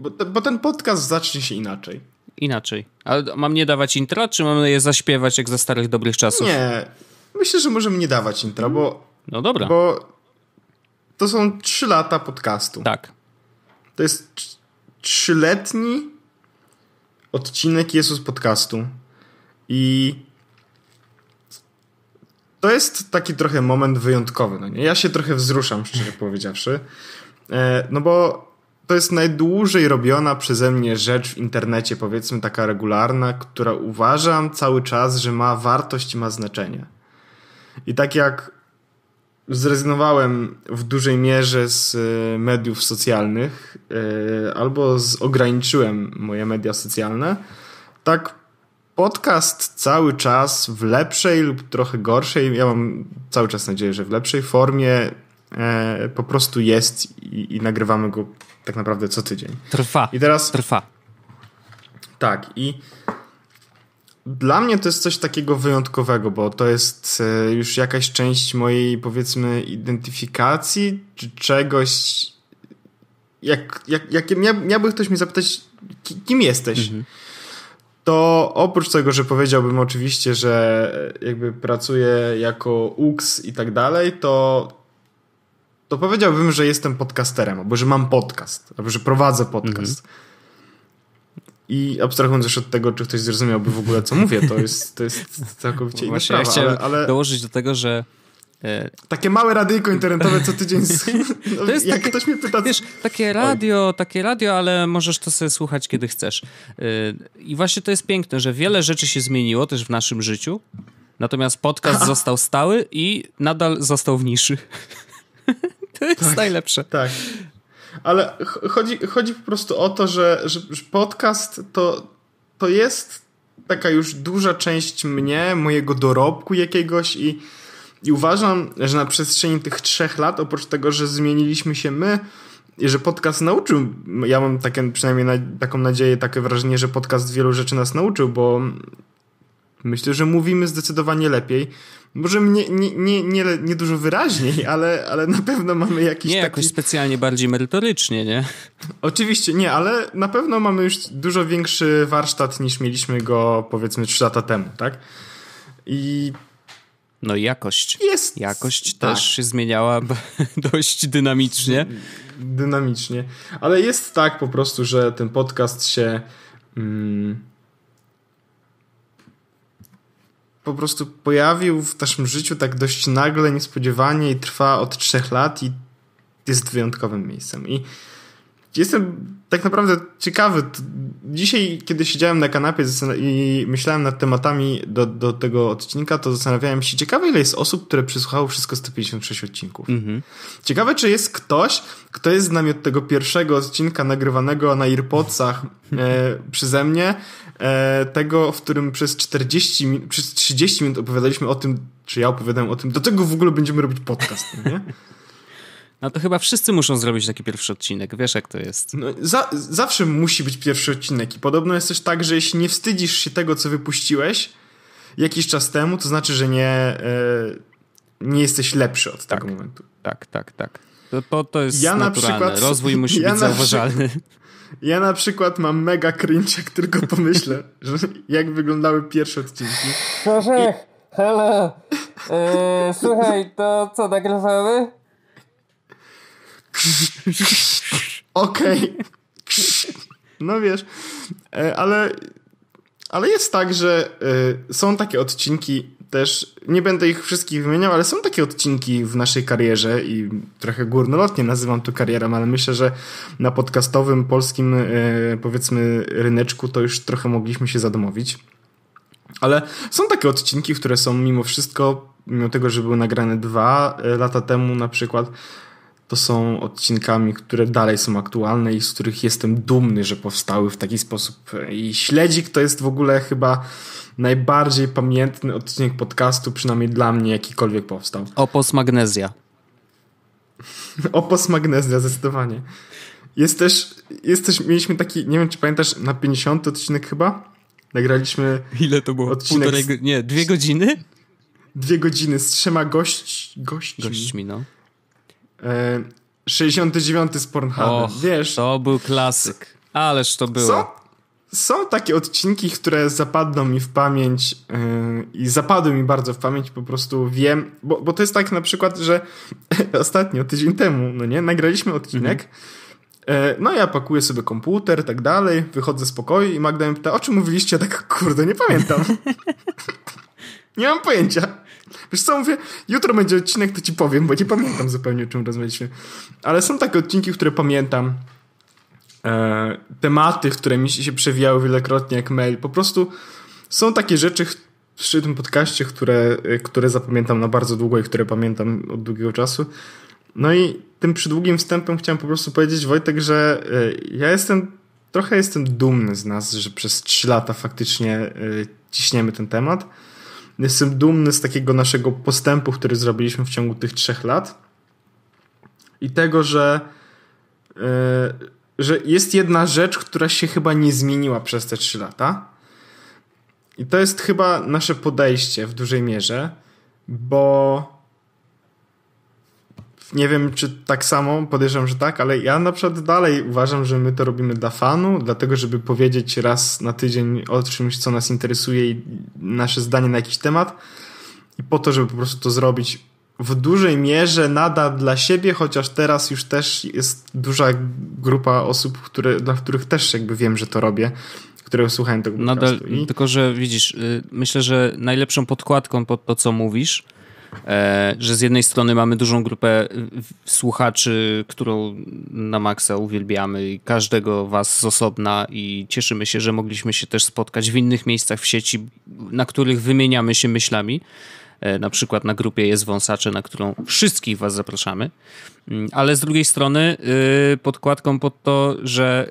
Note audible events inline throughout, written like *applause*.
Bo, bo ten podcast zacznie się inaczej. Inaczej. Ale mam nie dawać intro czy mamy je zaśpiewać jak za starych dobrych czasów? Nie. Myślę, że możemy nie dawać intro, bo. Mm. No dobra. Bo to są trzy lata podcastu. Tak. To jest trzyletni odcinek Jezus podcastu. I to jest taki trochę moment wyjątkowy. No nie? Ja się trochę wzruszam, szczerze powiedziawszy. E, no bo to jest najdłużej robiona przeze mnie rzecz w internecie, powiedzmy taka regularna, która uważam cały czas, że ma wartość ma znaczenie. I tak jak zrezygnowałem w dużej mierze z e, mediów socjalnych e, albo z, ograniczyłem moje media socjalne, tak podcast cały czas w lepszej lub trochę gorszej, ja mam cały czas nadzieję, że w lepszej formie e, po prostu jest i, i nagrywamy go tak naprawdę co tydzień. Trwa. I teraz. Trwa. Tak, i dla mnie to jest coś takiego wyjątkowego, bo to jest e, już jakaś część mojej, powiedzmy, identyfikacji, czy czegoś. Jak, jak, jak miał, miałby ktoś mnie zapytać, kim jesteś, mhm. to oprócz tego, że powiedziałbym oczywiście, że e, jakby pracuję jako UX i tak dalej, to to powiedziałbym, że jestem podcasterem, albo że mam podcast, albo że prowadzę podcast. Mhm. I abstrahując już od tego, czy ktoś zrozumiałby w ogóle, co mówię, to jest, to jest całkowicie inna sprawa, ja ale, ale... dołożyć do tego, że e, takie małe radyjko internetowe co tydzień. No, *laughs* to jest *laughs* jak takie, ktoś mnie pyta. Wiesz, takie radio, Oj. takie radio, ale możesz to sobie słuchać, kiedy chcesz. E, I właśnie to jest piękne, że wiele rzeczy się zmieniło też w naszym życiu. Natomiast podcast *laughs* został stały i nadal został w niszy. To jest tak, najlepsze. Tak. Ale chodzi, chodzi po prostu o to, że, że podcast to, to jest taka już duża część mnie, mojego dorobku jakiegoś i, i uważam, że na przestrzeni tych trzech lat, oprócz tego, że zmieniliśmy się my, i że podcast nauczył, ja mam takie, przynajmniej na, taką nadzieję, takie wrażenie, że podcast wielu rzeczy nas nauczył, bo Myślę, że mówimy zdecydowanie lepiej. Może nie, nie, nie, nie, nie dużo wyraźniej, *laughs* ale, ale na pewno mamy jakiś. Nie taki... jakoś specjalnie bardziej merytorycznie, nie? Oczywiście nie, ale na pewno mamy już dużo większy warsztat niż mieliśmy go powiedzmy 3 lata temu, tak? I. No jakość. Jest. Jakość tak. też się zmieniała *laughs* dość dynamicznie. Dynamicznie. Ale jest tak po prostu, że ten podcast się. Mm, po prostu pojawił w naszym życiu tak dość nagle, niespodziewanie i trwa od trzech lat i jest wyjątkowym miejscem. I jestem tak naprawdę ciekawy. Dzisiaj, kiedy siedziałem na kanapie i myślałem nad tematami do, do tego odcinka, to zastanawiałem się, ciekawe ile jest osób, które przysłuchało wszystko 156 odcinków. Mhm. Ciekawe, czy jest ktoś, kto jest z nami od tego pierwszego odcinka nagrywanego na Irpocach *laughs* e, przeze mnie, E, tego, w którym przez 40, przez 30 minut opowiadaliśmy o tym, czy ja opowiadałem o tym, do czego w ogóle będziemy robić podcast, no nie? No to chyba wszyscy muszą zrobić taki pierwszy odcinek, wiesz jak to jest. No, za, zawsze musi być pierwszy odcinek i podobno jest też tak, że jeśli nie wstydzisz się tego, co wypuściłeś jakiś czas temu, to znaczy, że nie, e, nie jesteś lepszy od tak, tego momentu. Tak, tak, tak. To, to, jest ja naturalne. Na przykład, Rozwój musi *laughs* ja być zauważalny. Przykład, ja na przykład mam mega cringe, jak tylko pomyślę, *laughs* że jak wyglądały pierwsze odcinki. Proszę, I... halo, eee, słuchaj, to co, nagrywamy? Okej. Okay. No wiesz, e, ale, ale jest tak, że e, są takie odcinki, też nie będę ich wszystkich wymieniał, ale są takie odcinki w naszej karierze i trochę górnolotnie nazywam to karierą, ale myślę, że na podcastowym polskim e, powiedzmy ryneczku to już trochę mogliśmy się zadomowić. Ale są takie odcinki, które są mimo wszystko, mimo tego, że były nagrane dwa e, lata temu na przykład, to są odcinkami, które dalej są aktualne i z których jestem dumny, że powstały w taki sposób. I śledzik to jest w ogóle chyba najbardziej pamiętny odcinek podcastu, przynajmniej dla mnie, jakikolwiek powstał. Opos Magnezja. *laughs* Opos Magnezja, zdecydowanie. Jest też, jest też, mieliśmy taki, nie wiem czy pamiętasz, na 50 odcinek chyba? Nagraliśmy. Ile to było? Odcinek Półtorej, nie, dwie godziny? Dwie godziny z trzema gość, gośćmi. Gośćmi, no 69 e, z Pornhubem, Och, wiesz. To był klasyk. Ależ to było. Są takie odcinki, które zapadną mi w pamięć yy, i zapadły mi bardzo w pamięć, po prostu wiem, bo, bo to jest tak na przykład, że *laughs* ostatnio, tydzień temu, no nie, nagraliśmy odcinek, mhm. yy, no ja pakuję sobie komputer, tak dalej, wychodzę z pokoju i Magda mnie pyta, o czym mówiliście? Ja tak, kurde, nie pamiętam. *laughs* Nie mam pojęcia. Wiesz co, mówię, jutro będzie odcinek, to ci powiem, bo nie pamiętam zupełnie o czym rozmawialiśmy. Ale są takie odcinki, które pamiętam. E, tematy, które mi się przewijały wielokrotnie jak mail. Po prostu są takie rzeczy przy tym podcaście, które, e, które zapamiętam na bardzo długo i które pamiętam od długiego czasu. No i tym przydługim wstępem chciałem po prostu powiedzieć, Wojtek, że e, ja jestem, trochę jestem dumny z nas, że przez 3 lata faktycznie e, ciśniemy ten temat Jestem dumny z takiego naszego postępu, który zrobiliśmy w ciągu tych trzech lat i tego, że, yy, że jest jedna rzecz, która się chyba nie zmieniła przez te trzy lata. I to jest chyba nasze podejście w dużej mierze, bo nie wiem, czy tak samo, podejrzewam, że tak, ale ja na przykład dalej uważam, że my to robimy dla fanu, dlatego, żeby powiedzieć raz na tydzień o czymś, co nas interesuje i nasze zdanie na jakiś temat i po to, żeby po prostu to zrobić w dużej mierze nadal dla siebie, chociaż teraz już też jest duża grupa osób, które, dla których też jakby wiem, że to robię, które słuchają tego podcastu. I... Tylko, że widzisz, y, myślę, że najlepszą podkładką pod to, co mówisz, E, że z jednej strony mamy dużą grupę e, słuchaczy, którą na maksa uwielbiamy i każdego was z osobna i cieszymy się, że mogliśmy się też spotkać w innych miejscach w sieci, na których wymieniamy się myślami. E, na przykład na grupie jest wąsacze, na którą wszystkich was zapraszamy. Mm, ale z drugiej strony y, podkładką pod to, że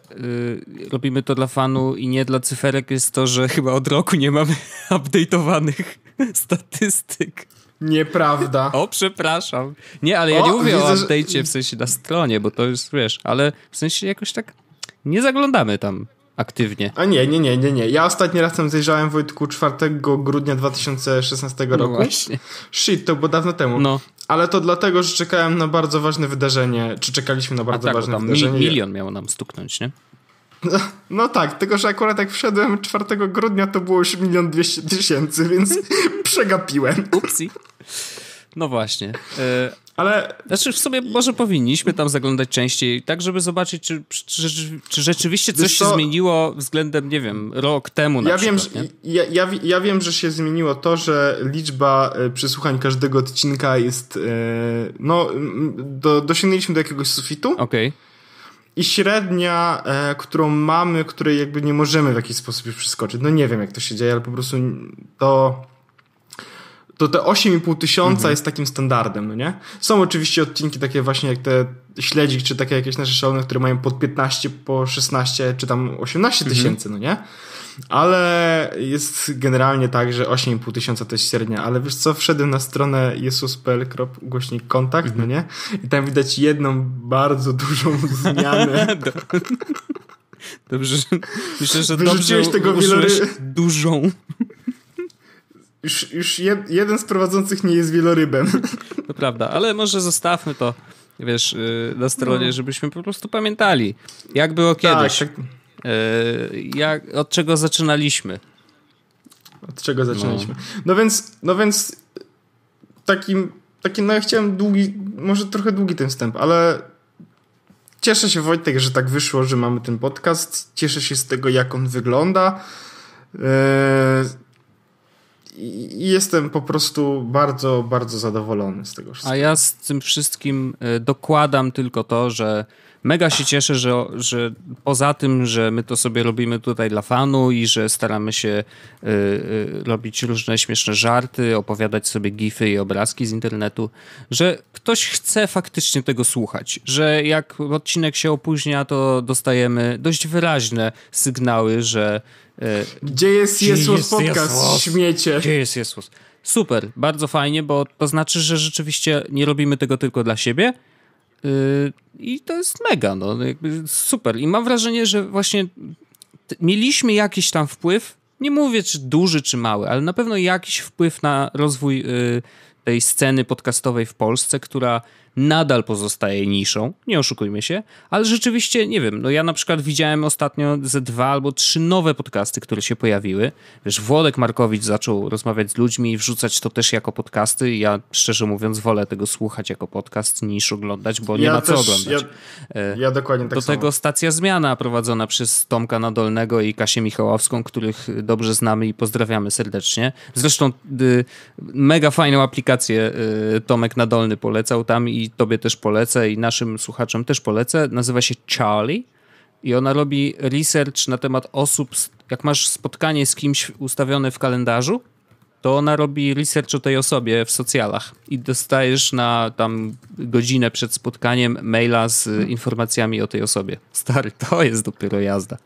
y, robimy to dla fanu i nie dla cyferek jest to, że chyba od roku nie mamy *laughs* update'owanych *laughs* statystyk. Nieprawda. O, przepraszam. Nie, ale ja o, nie mówię widzę, o update'cie że... w sensie na stronie, bo to już wiesz, ale w sensie jakoś tak nie zaglądamy tam aktywnie. A nie, nie, nie, nie, nie. Ja ostatni raz tam zajrzałem Wojtku 4 grudnia 2016 no roku. No właśnie. Shit, to było dawno temu. No. Ale to dlatego, że czekałem na bardzo ważne wydarzenie, czy czekaliśmy na bardzo tak, ważne wydarzenie. Mi milion miało nam stuknąć, nie? No, no, tak, tylko że akurat jak wszedłem 4 grudnia to było już milion dwieście tysięcy, więc *laughs* przegapiłem. Upsi. No właśnie. E, Ale... Znaczy w sumie może powinniśmy tam zaglądać częściej, tak żeby zobaczyć, czy, czy, czy rzeczywiście coś to... się zmieniło względem, nie wiem, rok temu na ja przykład. Wiem, ja, ja, ja, wiem, że się zmieniło to, że liczba e, przesłuchań każdego odcinka jest, e, no, do, dosięgnęliśmy do jakiegoś sufitu. Okej. Okay i średnia, e, którą mamy, której jakby nie możemy w jakiś sposób już przeskoczyć. No nie wiem, jak to się dzieje, ale po prostu to to te 8,5 tysiąca mhm. jest takim standardem, no nie? Są oczywiście odcinki takie właśnie jak te śledzik, czy takie jakieś nasze szalone, które mają pod 15, po 16, czy tam 18 mhm. tysięcy, no nie? Ale jest generalnie tak, że 8,5 tysiąca to jest średnia, ale wiesz co, wszedłem na stronę jesus.pl kontakt, no mhm. no nie? I tam widać jedną bardzo dużą *laughs* zmianę. Dobrze, myślę, że dobrze tego wielory... dużą. Już, już jed, jeden z prowadzących nie jest wielorybem. To prawda, ale może zostawmy to wiesz, y, na stronie, no. żebyśmy po prostu pamiętali, jak było tak. kiedyś. Tak, Jak, od czego zaczynaliśmy. Od czego zaczynaliśmy. No, no więc, no więc takim, takim, no ja chciałem długi, może trochę długi ten wstęp, ale cieszę się Wojtek, że tak wyszło, że mamy ten podcast. Cieszę się z tego, jak on wygląda. Y, jestem po prostu bardzo, bardzo zadowolony z tego wszystkiego. A ja z tym wszystkim e, dokładam tylko to, że mega się cieszę, że, że poza tym, że my to sobie robimy tutaj dla fanu i że staramy się e, e, robić różne śmieszne żarty, opowiadać sobie gify i obrazki z internetu, że ktoś chce faktycznie tego słuchać, że jak odcinek się opóźnia, to dostajemy dość wyraźne sygnały, że E, gdzie jest Jezus Podcast? Śmiecie. Gdzie jest Jezus? Super, bardzo fajnie, bo to znaczy, że rzeczywiście nie robimy tego tylko dla siebie. Y, I to jest mega, no, super. I mam wrażenie, że właśnie mieliśmy jakiś tam wpływ, nie mówię czy duży, czy mały, ale na pewno jakiś wpływ na rozwój y, tej sceny podcastowej w Polsce, która nadal pozostaje niszą, nie oszukujmy się, ale rzeczywiście, nie wiem, no ja na przykład widziałem ostatnio ze dwa albo trzy nowe podcasty, które się pojawiły. Wiesz, Włodek Markowicz zaczął rozmawiać z ludźmi i wrzucać to też jako podcasty. Ja szczerze mówiąc wolę tego słuchać jako podcast niż oglądać, bo nie ja ma też, co oglądać. Ja, e, ja dokładnie tak Do samo. tego Stacja Zmiana prowadzona przez Tomka Nadolnego i Kasię Michałowską, których dobrze znamy i pozdrawiamy serdecznie. Zresztą y, mega fajną aplikację y, Tomek Nadolny polecał tam i i tobie też polecę i naszym słuchaczom też polecę. Nazywa się Charlie i ona robi research na temat osób, jak masz spotkanie z kimś ustawione w kalendarzu, to ona robi research o tej osobie w socjalach i dostajesz na tam godzinę przed spotkaniem maila z informacjami o tej osobie. Stary, to jest dopiero jazda.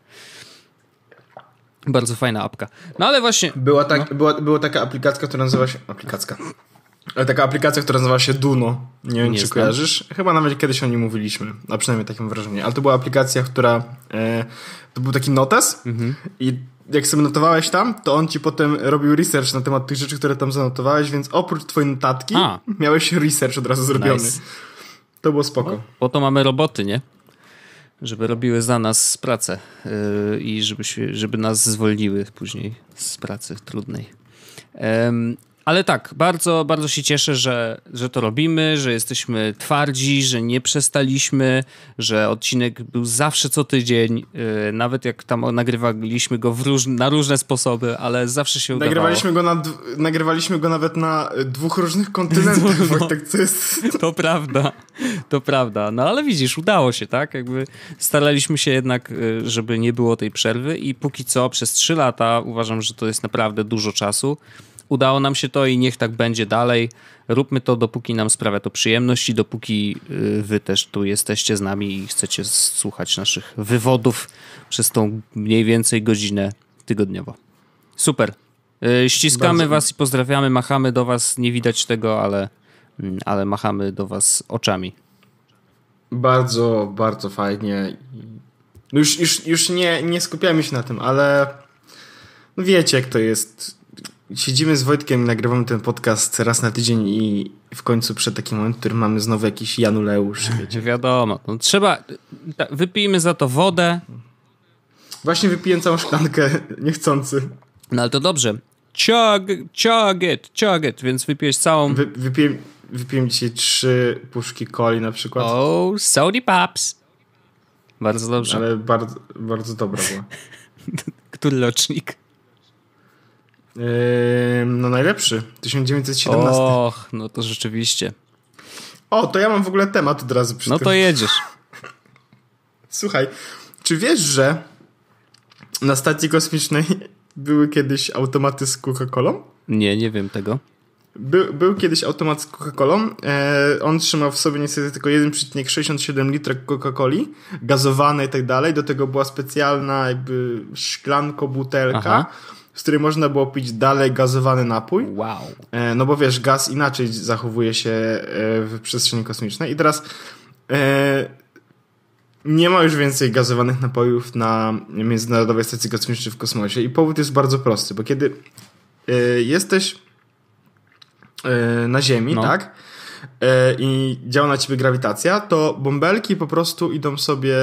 Bardzo fajna apka. No ale właśnie. Była tak, no. była, była taka aplikacja, która nazywa się. Aplikacja. Ale taka aplikacja, która nazywa się Duno. Nie wiem, nie czy znam. kojarzysz. Chyba nawet kiedyś o niej mówiliśmy, a przynajmniej takim wrażenie. Ale to była aplikacja, która. E, to był taki notes mhm. i jak sobie notowałeś tam, to on ci potem robił research na temat tych rzeczy, które tam zanotowałeś, więc oprócz twojej notatki a. miałeś research od razu zrobiony. Nice. To było spoko. O, po to mamy roboty, nie? Żeby robiły za nas pracę yy, i żeby, żeby nas zwolniły później z pracy trudnej. Ale tak, bardzo, bardzo się cieszę, że, że to robimy, że jesteśmy twardzi, że nie przestaliśmy, że odcinek był zawsze co tydzień, yy, nawet jak tam nagrywaliśmy go róż na różne sposoby, ale zawsze się udawało. Nagrywaliśmy go, na nagrywaliśmy go nawet na y, dwóch różnych kontynentach, *laughs* no, Wojtek, co jest... *laughs* To prawda, to prawda. No ale widzisz, udało się, tak? Jakby staraliśmy się jednak, y, żeby nie było tej przerwy i póki co przez trzy lata uważam, że to jest naprawdę dużo czasu udało nam się to i niech tak będzie dalej. Róbmy to, dopóki nam sprawia to przyjemność i dopóki y, wy też tu jesteście z nami i chcecie słuchać naszych wywodów przez tą mniej więcej godzinę tygodniowo. Super. Y, ściskamy Bardzo was i pozdrawiamy, machamy do was. Nie widać tego, ale, mm, ale machamy do was oczami. Bardzo, bardzo fajnie. No już, już, już nie, nie skupiamy się na tym, ale no wiecie, jak to jest siedzimy z Wojtkiem i nagrywamy ten podcast raz na tydzień i w końcu przed takim momentem, w którym mamy znowu jakiś Januleusz. Wiecie. Wiadomo. No, trzeba, wypijmy za to wodę. Właśnie wypiję całą szklankę, niechcący. No ale to dobrze. Chug, chug it, it, więc wypijesz całą... Wy, wypiję, wypiję dzisiaj trzy puszki coli na przykład. Oh, sody Paps. Bardzo dobrze. Ale bardzo, bardzo dobra była. *laughs* Który locznik? no najlepszy, 1917. Och, no to rzeczywiście. O, to ja mam w ogóle temat od razu przy No tym. to jedziesz. *laughs* Słuchaj, czy wiesz, że na stacji kosmicznej były kiedyś automaty z Coca-Colą? Nie, nie wiem tego. By, był kiedyś automat z Coca-Colą. E, on trzymał w sobie niestety tylko 1,67 litra Coca-Coli, gazowane i tak dalej. Do tego była specjalna jakby szklanko-butelka. Aha z której można było pić dalej gazowany napój. Wow. E, no bo wiesz, gaz inaczej zachowuje się e, w przestrzeni kosmicznej. I teraz e, nie ma już więcej gazowanych napojów na Międzynarodowej Stacji Kosmicznej w kosmosie. I powód jest bardzo prosty, bo kiedy jesteś na Ziemi, no. tak? i działa na ciebie grawitacja, to bąbelki po prostu idą sobie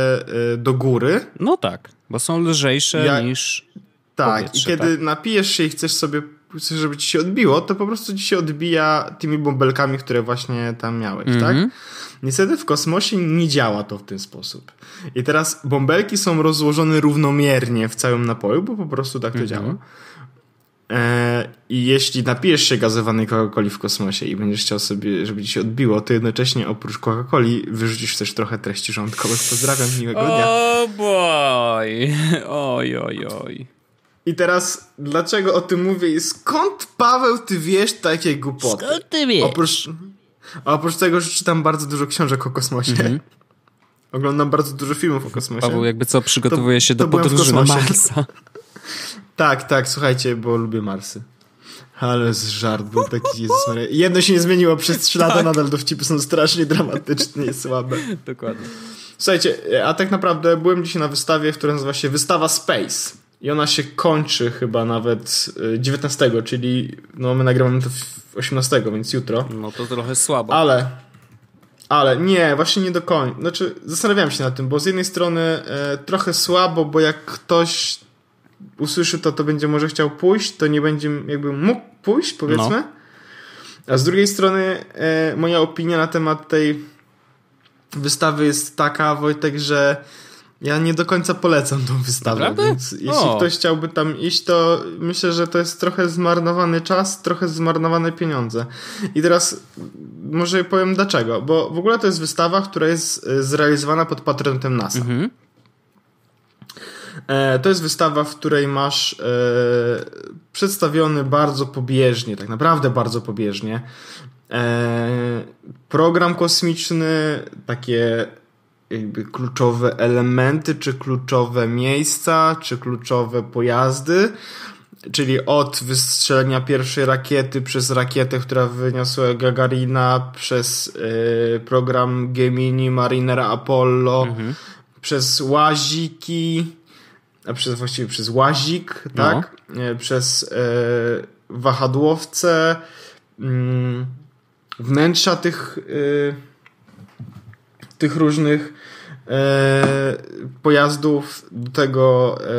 do góry. No tak, bo są lżejsze ja, niż. Tak, powietrze, i kiedy tak? napijesz się i chcesz sobie, chcesz, żeby ci się odbiło, to po prostu ci się odbija tymi bąbelkami, które właśnie tam miałeś, mm -hmm. tak? Mhm. Niestety w kosmosie nie działa to w ten sposób. I teraz bąbelki są rozłożone równomiernie w całym napoju, bo po prostu tak to mm -hmm. działa. E, I jeśli napijesz się gazowanej Coca-Coli w kosmosie i będziesz chciał sobie, żeby ci się odbiło, to jednocześnie oprócz Coca-Coli wyrzucisz też trochę treści rządkowych. Pozdrawiam, miłego dnia. O oh boy! Oj, oj, oj. I teraz, dlaczego o tym mówię i skąd, Paweł, ty wiesz takie głupoty? Skąd ty wiesz? Oprócz, oprócz tego, że czytam bardzo dużo książek o kosmosie. Mhm. *laughs* Oglądam bardzo dużo filmów o kosmosie. Paweł, jakby co, przygotowuje to, się do podróży na Marsa. *laughs* tak, tak, słuchajcie, bo lubię Marsy. Ale z żart był taki, Jezus Maria. Jedno się nie zmieniło przez trzy lata, tak. nadal dowcipy są strasznie dramatyczne i słabe. *laughs* Dokładnie. Słuchajcie, a tak naprawdę byłem dzisiaj na wystawie, która nazywa się Wystawa Space i ona się kończy chyba nawet 19, y, czyli no my nagrywamy to 18, więc jutro. No to trochę słabo. Ale, ale nie, właśnie nie do końca. Znaczy zastanawiałem się nad tym, bo z jednej strony e, trochę słabo, bo jak ktoś usłyszy to, to będzie może chciał pójść, to nie będzie jakby mógł pójść, powiedzmy. No. A z drugiej strony e, moja opinia na temat tej wystawy jest taka, Wojtek, że ja nie do końca polecam tą wystawę, więc jeśli o. ktoś chciałby tam iść, to myślę, że to jest trochę zmarnowany czas, trochę zmarnowane pieniądze. I teraz może powiem dlaczego, bo w ogóle to jest wystawa, która jest e, zrealizowana pod patronatem NASA. Mhm. E, to jest wystawa, w której masz e, przedstawiony bardzo pobieżnie, tak naprawdę bardzo pobieżnie, program kosmiczny, takie jakby kluczowe elementy, czy kluczowe miejsca, czy kluczowe pojazdy. Czyli od wystrzelenia pierwszej rakiety przez rakietę, która wyniosła Gagarina, przez y, program Gemini, Marinera Apollo, mhm. przez łaziki, a przez właściwie przez łazik, no. tak? Y, przez y, wahadłowce, mm, wnętrza tych y, tych różnych e, pojazdów do tego e,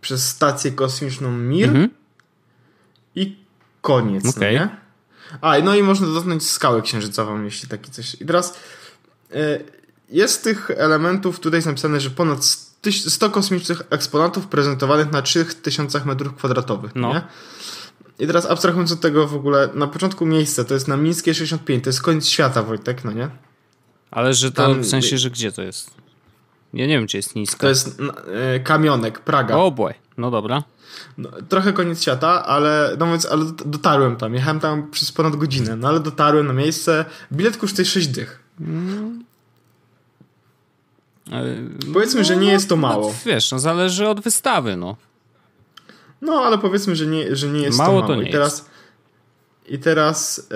przez stację kosmiczną Mir mhm. i koniec, no okay. nie? A, no i można dotknąć skałę księżycową, jeśli taki coś. I teraz e, jest tych elementów, tutaj jest napisane, że ponad 100 kosmicznych eksponatów prezentowanych na 3000 m2. No. I teraz abstrahując od tego w ogóle, na początku miejsce to jest na Mińskie 65, to jest koniec świata, Wojtek, no nie? Ale że to tam, w sensie, że gdzie to jest? Ja nie wiem, czy jest nisko. To jest e, Kamionek, Praga. O oh boy, no dobra. No, trochę koniec świata, ale, no więc, ale dotarłem tam. Jechałem tam przez ponad godzinę, no ale dotarłem na miejsce. Bilet kosztuje 6 dych. Mm. powiedzmy, no, że nie no, jest to no, mało. No, wiesz, no zależy od wystawy, no. No, ale powiedzmy, że nie, że nie jest mało to mało. To nie I teraz, jest. I teraz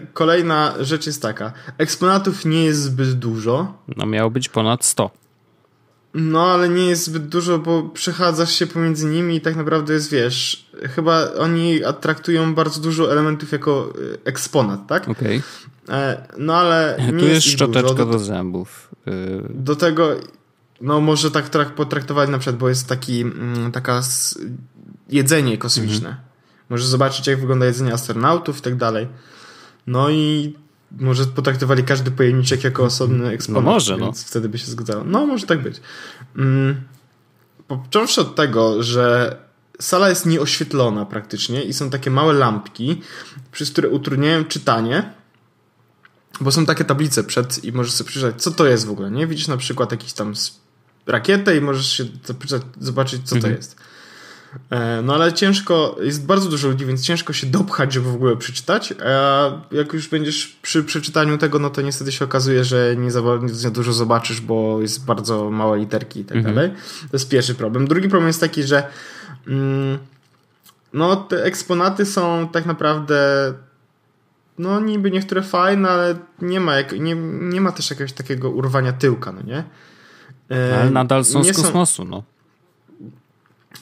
yy, kolejna rzecz jest taka. Eksponatów nie jest zbyt dużo. No miało być ponad 100. No, ale nie jest zbyt dużo, bo przechadzasz się pomiędzy nimi i tak naprawdę jest, wiesz, chyba oni atraktują bardzo dużo elementów jako e, eksponat, tak? Okej. Okay. E, no, ale nie Tu jest, jest szczoteczka do, do, zębów. Y- do tego, no może tak potraktować na przykład, bo jest taki, mm, taka jedzenie kosmiczne. Mhm. Może zobaczyć, jak wygląda jedzenie astronautów i tak dalej. No i może potraktowali każdy pojemniczek jako mm, osobny no eksponat. No może, no. wtedy by się zgadzało. No, może tak być. Mm, począwszy od tego, że sala jest nieoświetlona praktycznie i są takie małe lampki, przez które utrudniają czytanie, bo są takie tablice przed i możesz sobie przyjrzeć, co to jest w ogóle, nie? Widzisz na przykład jakiś tam rakietę i możesz się zobaczyć, co mhm. to jest. E, no ale ciężko, jest bardzo dużo ludzi, więc ciężko się dopchać, żeby w ogóle przeczytać. A jak już będziesz przy przeczytaniu tego, no to niestety się okazuje, że nie za dużo zobaczysz, bo jest bardzo małe literki i tak mhm. dalej. To jest pierwszy problem. Drugi problem jest taki, że mm, no te eksponaty są tak naprawdę no niby niektóre fajne, ale nie ma, jak, nie, nie ma też jakiegoś takiego urwania tyłka, no nie? E, no, ale nadal są nie z kosmosu, są... no.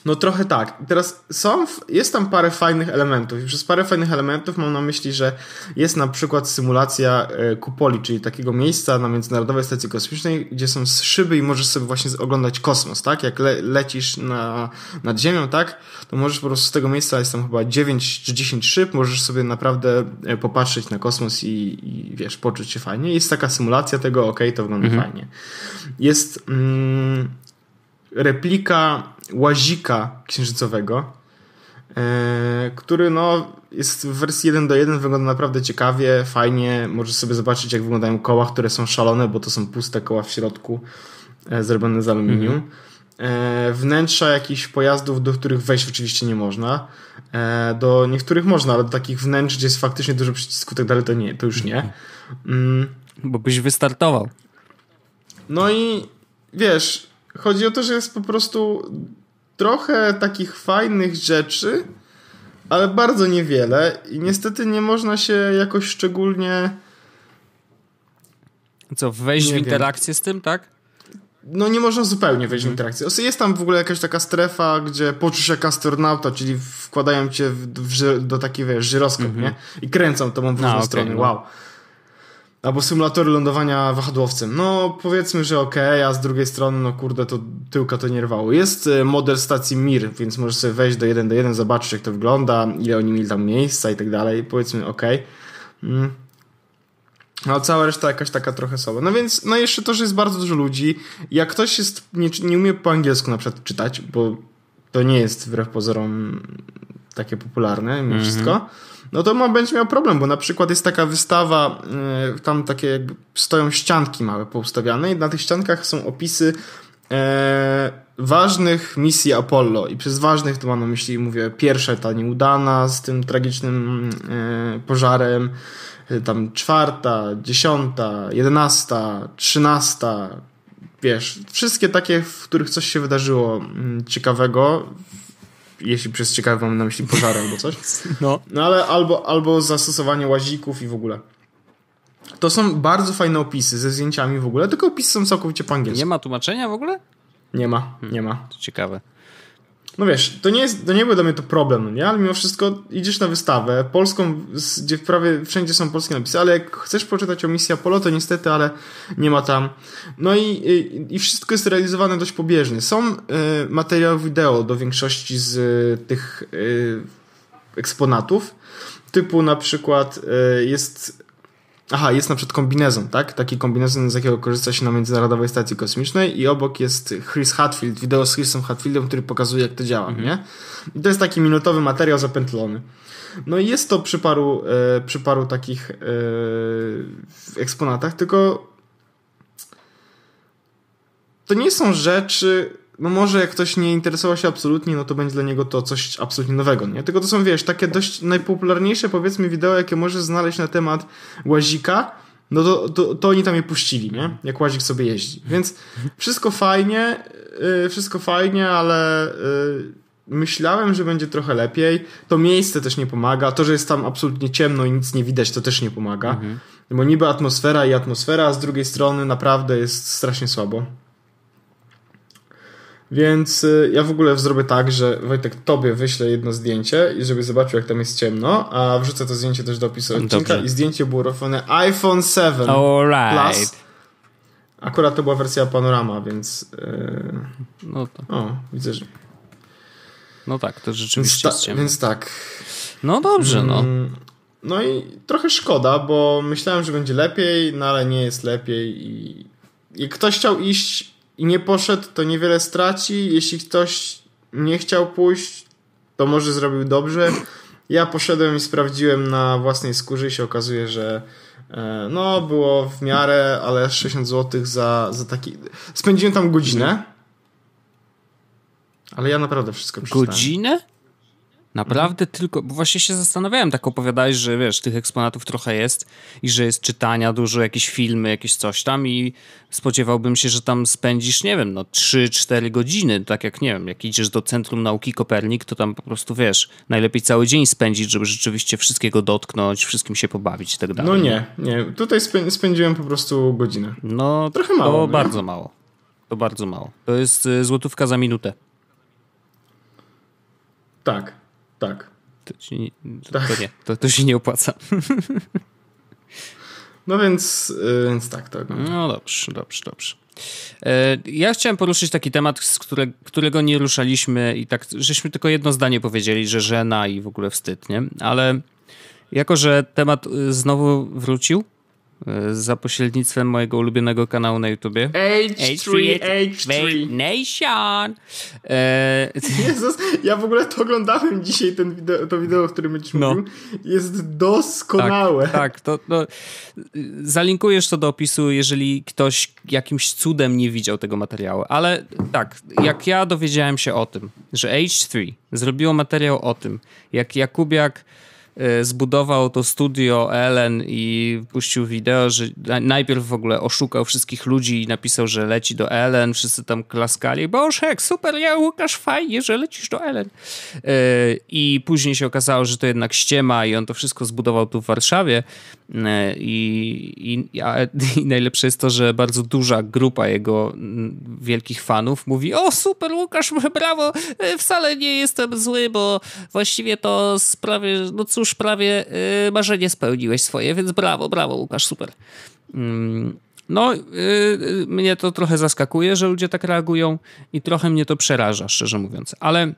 No trochę tak. Teraz są, jest tam parę fajnych elementów i przez parę fajnych elementów mam na myśli, że jest na przykład symulacja e, kupoli, czyli takiego miejsca na Międzynarodowej Stacji Kosmicznej, gdzie są szyby i możesz sobie właśnie oglądać kosmos, tak? Jak le, lecisz na, nad Ziemią, tak? To możesz po prostu z tego miejsca, jest tam chyba 9 czy 10 szyb, możesz sobie naprawdę e, popatrzeć na kosmos i, i wiesz, poczuć się fajnie. Jest taka symulacja tego, ok, to wygląda mhm. fajnie. Jest... Mm, replika łazika księżycowego, e, który no, jest w wersji 1 do 1, wygląda naprawdę ciekawie, fajnie. Możesz sobie zobaczyć, jak wyglądają koła, które są szalone, bo to są puste koła w środku, e, zrobione z aluminium. Mhm. E, wnętrza jakichś pojazdów, do których wejść oczywiście nie można. Do niektórych można, ale do takich wnętrz, gdzie jest faktycznie dużo przycisków i tak dalej, to, nie, to już nie. Mhm. Mm. Bo byś wystartował. No i wiesz, chodzi o to, że jest po prostu trochę takich fajnych rzeczy, ale bardzo niewiele i niestety nie można się jakoś szczególnie... Co, wejść nie w interakcję wiem. z tym, tak? No nie można zupełnie wejść w mhm. interakcję. Znaczy, jest tam w ogóle jakaś taka strefa, gdzie poczujesz jak astronauta, czyli wkładają cię w, w, do takiej, wiesz, żyroskop, mhm. nie? I kręcą tobą w różne no, okay, strony, wow. wow. Albo symulator lądowania wahadłowcem. No, powiedzmy, że okej, okay, a z drugiej strony, no kurde, to tyłka to nie rwało. Jest e, model stacji Mir, więc możesz sobie wejść do 1 do 1, zobaczyć jak to wygląda, ile oni mieli tam miejsca i tak dalej. Powiedzmy, okej. Okay. Mm. A no, cała reszta jakaś taka trochę słaba. No więc, no jeszcze to, że jest bardzo dużo ludzi. Jak ktoś jest, nie, nie umie po angielsku na przykład czytać, bo to nie jest wbrew pozorom takie popularne mimo mm-hmm. wszystko, no to ma, będzie miał problem, bo na przykład jest taka wystawa, e, tam takie jakby stoją ścianki małe poustawiane i na tych ściankach są opisy e, ważnych misji Apollo i przez ważnych to mam na myśli, mówię, pierwsza ta nieudana z tym tragicznym e, pożarem, tam czwarta, dziesiąta, jedenasta, trzynasta, wiesz, wszystkie takie, w których coś się wydarzyło mm, ciekawego jeśli przez ciekawe mam na myśli pożary albo coś. No. no ale albo, albo zastosowanie łazików i w ogóle. To są bardzo fajne opisy ze zdjęciami w ogóle, tylko opisy są całkowicie po angielsku. Nie ma tłumaczenia w ogóle? Nie ma, nie ma. Hmm, to ciekawe no wiesz, to nie, jest, to nie był dla mnie to problem, nie? Ale mimo wszystko idziesz na wystawę polską, gdzie prawie wszędzie są polskie napisy, ale jak chcesz poczytać o misji Apollo, to niestety, ale nie ma tam. No i, i, i wszystko jest realizowane dość pobieżnie. Są y, materiały wideo do większości z y, tych y, eksponatów, typu na przykład jest Aha, jest na przykład kombinezon, tak? Taki kombinezon, z jakiego korzysta się na Międzynarodowej Stacji Kosmicznej i obok jest Chris Hatfield, wideo z Chrisem Hatfieldem, który pokazuje, jak to działa, mm -hmm. nie? I to jest taki minutowy materiał zapętlony. No i jest to przy paru, e, przy paru takich e, eksponatach, tylko to nie są rzeczy, no może jak ktoś nie interesował się absolutnie, no to będzie dla niego to coś absolutnie nowego, nie? Tylko to są, wiesz, takie dość najpopularniejsze, powiedzmy, wideo, jakie możesz znaleźć na temat łazika, no to, to, to oni tam je puścili, nie? Jak łazik sobie jeździ. Więc wszystko fajnie, yy, wszystko fajnie, ale yy, myślałem, że będzie trochę lepiej. To miejsce też nie pomaga. To, że jest tam absolutnie ciemno i nic nie widać, to też nie pomaga. Mhm. Bo niby atmosfera i atmosfera, a z drugiej strony naprawdę jest strasznie słabo. Więc y, ja w ogóle zrobię tak, że Wojtek, tobie wyślę jedno zdjęcie i żeby zobaczył, jak tam jest ciemno, a wrzucę to zdjęcie też do opisu odcinka Dobrze. i zdjęcie było robione iPhone 7 Alright. Plus. Akurat to była wersja panorama, więc... Yy... No tak. O, widzę, że... No tak, to rzeczywiście więc, ta, jest więc tak. No dobrze, no. Mm, no i trochę szkoda, bo myślałem, że będzie lepiej, no ale nie jest lepiej i... I ktoś chciał iść i nie poszedł, to niewiele straci. Jeśli ktoś nie chciał pójść, to może zrobił dobrze. Ja poszedłem i sprawdziłem na własnej skórze i się okazuje, że e, no, było w miarę, ale 60 zł za, za taki. Spędziłem tam godzinę. Ale ja naprawdę wszystko przeczytałem. Godzinę? Naprawdę mhm. tylko, bo właśnie się zastanawiałem, tak opowiadałeś, że wiesz, tych eksponatów trochę jest i że jest czytania dużo, jakieś filmy, jakieś coś tam i spodziewałbym się, że tam spędzisz, nie wiem, no 3-4 godziny, tak jak, nie wiem, jak idziesz do Centrum Nauki Kopernik, to tam po prostu, wiesz, najlepiej cały dzień spędzić, żeby rzeczywiście wszystkiego dotknąć, wszystkim się pobawić i tak no dalej. No nie, nie, tutaj spędziłem po prostu godzinę. No, trochę mało. To nie? bardzo mało, to bardzo mało. To jest y, złotówka za minutę. Tak, tak. To, ci, nie, to, tak. to nie, to, to się nie opłaca. *laughs* No więc, y, więc tak, tak. No. no dobrze, dobrze, dobrze. E, ja chciałem poruszyć taki temat, z które, którego nie ruszaliśmy i tak, żeśmy tylko jedno zdanie powiedzieli, że żena i w ogóle wstyd, nie? Ale jako, że temat y, znowu wrócił, E, za pośrednictwem mojego ulubionego kanału na YouTubie. H3, H3. Nation! E... *laughs* Jezus, ja w ogóle to oglądałem dzisiaj, ten wideo, to wideo, o którym będziesz no. mówił. Jest doskonałe. Tak, tak to, to zalinkujesz to do opisu, jeżeli ktoś jakimś cudem nie widział tego materiału. Ale tak, jak ja dowiedziałem się o tym, że H3 zrobiło materiał o tym, jak Jakubiak E, zbudował to studio Ellen i puścił wideo, że najpierw w ogóle oszukał wszystkich ludzi i napisał, że leci do Ellen, wszyscy tam klaskali, boż hek, super, ja Łukasz, fajnie, że lecisz do Ellen. E, I później się okazało, że to jednak ściema i on to wszystko zbudował tu w Warszawie e, i, i, a, *laughs* i najlepsze jest to, że bardzo duża grupa jego mm, wielkich fanów mówi, o super Łukasz, *laughs* brawo, wcale nie jestem zły, bo właściwie to sprawie, no cóż, cóż, prawie y, marzenie spełniłeś swoje, więc brawo, brawo Łukasz, super. Mm, no, y, y, mnie to trochę zaskakuje, że ludzie tak reagują i trochę mnie to przeraża, szczerze mówiąc. Ale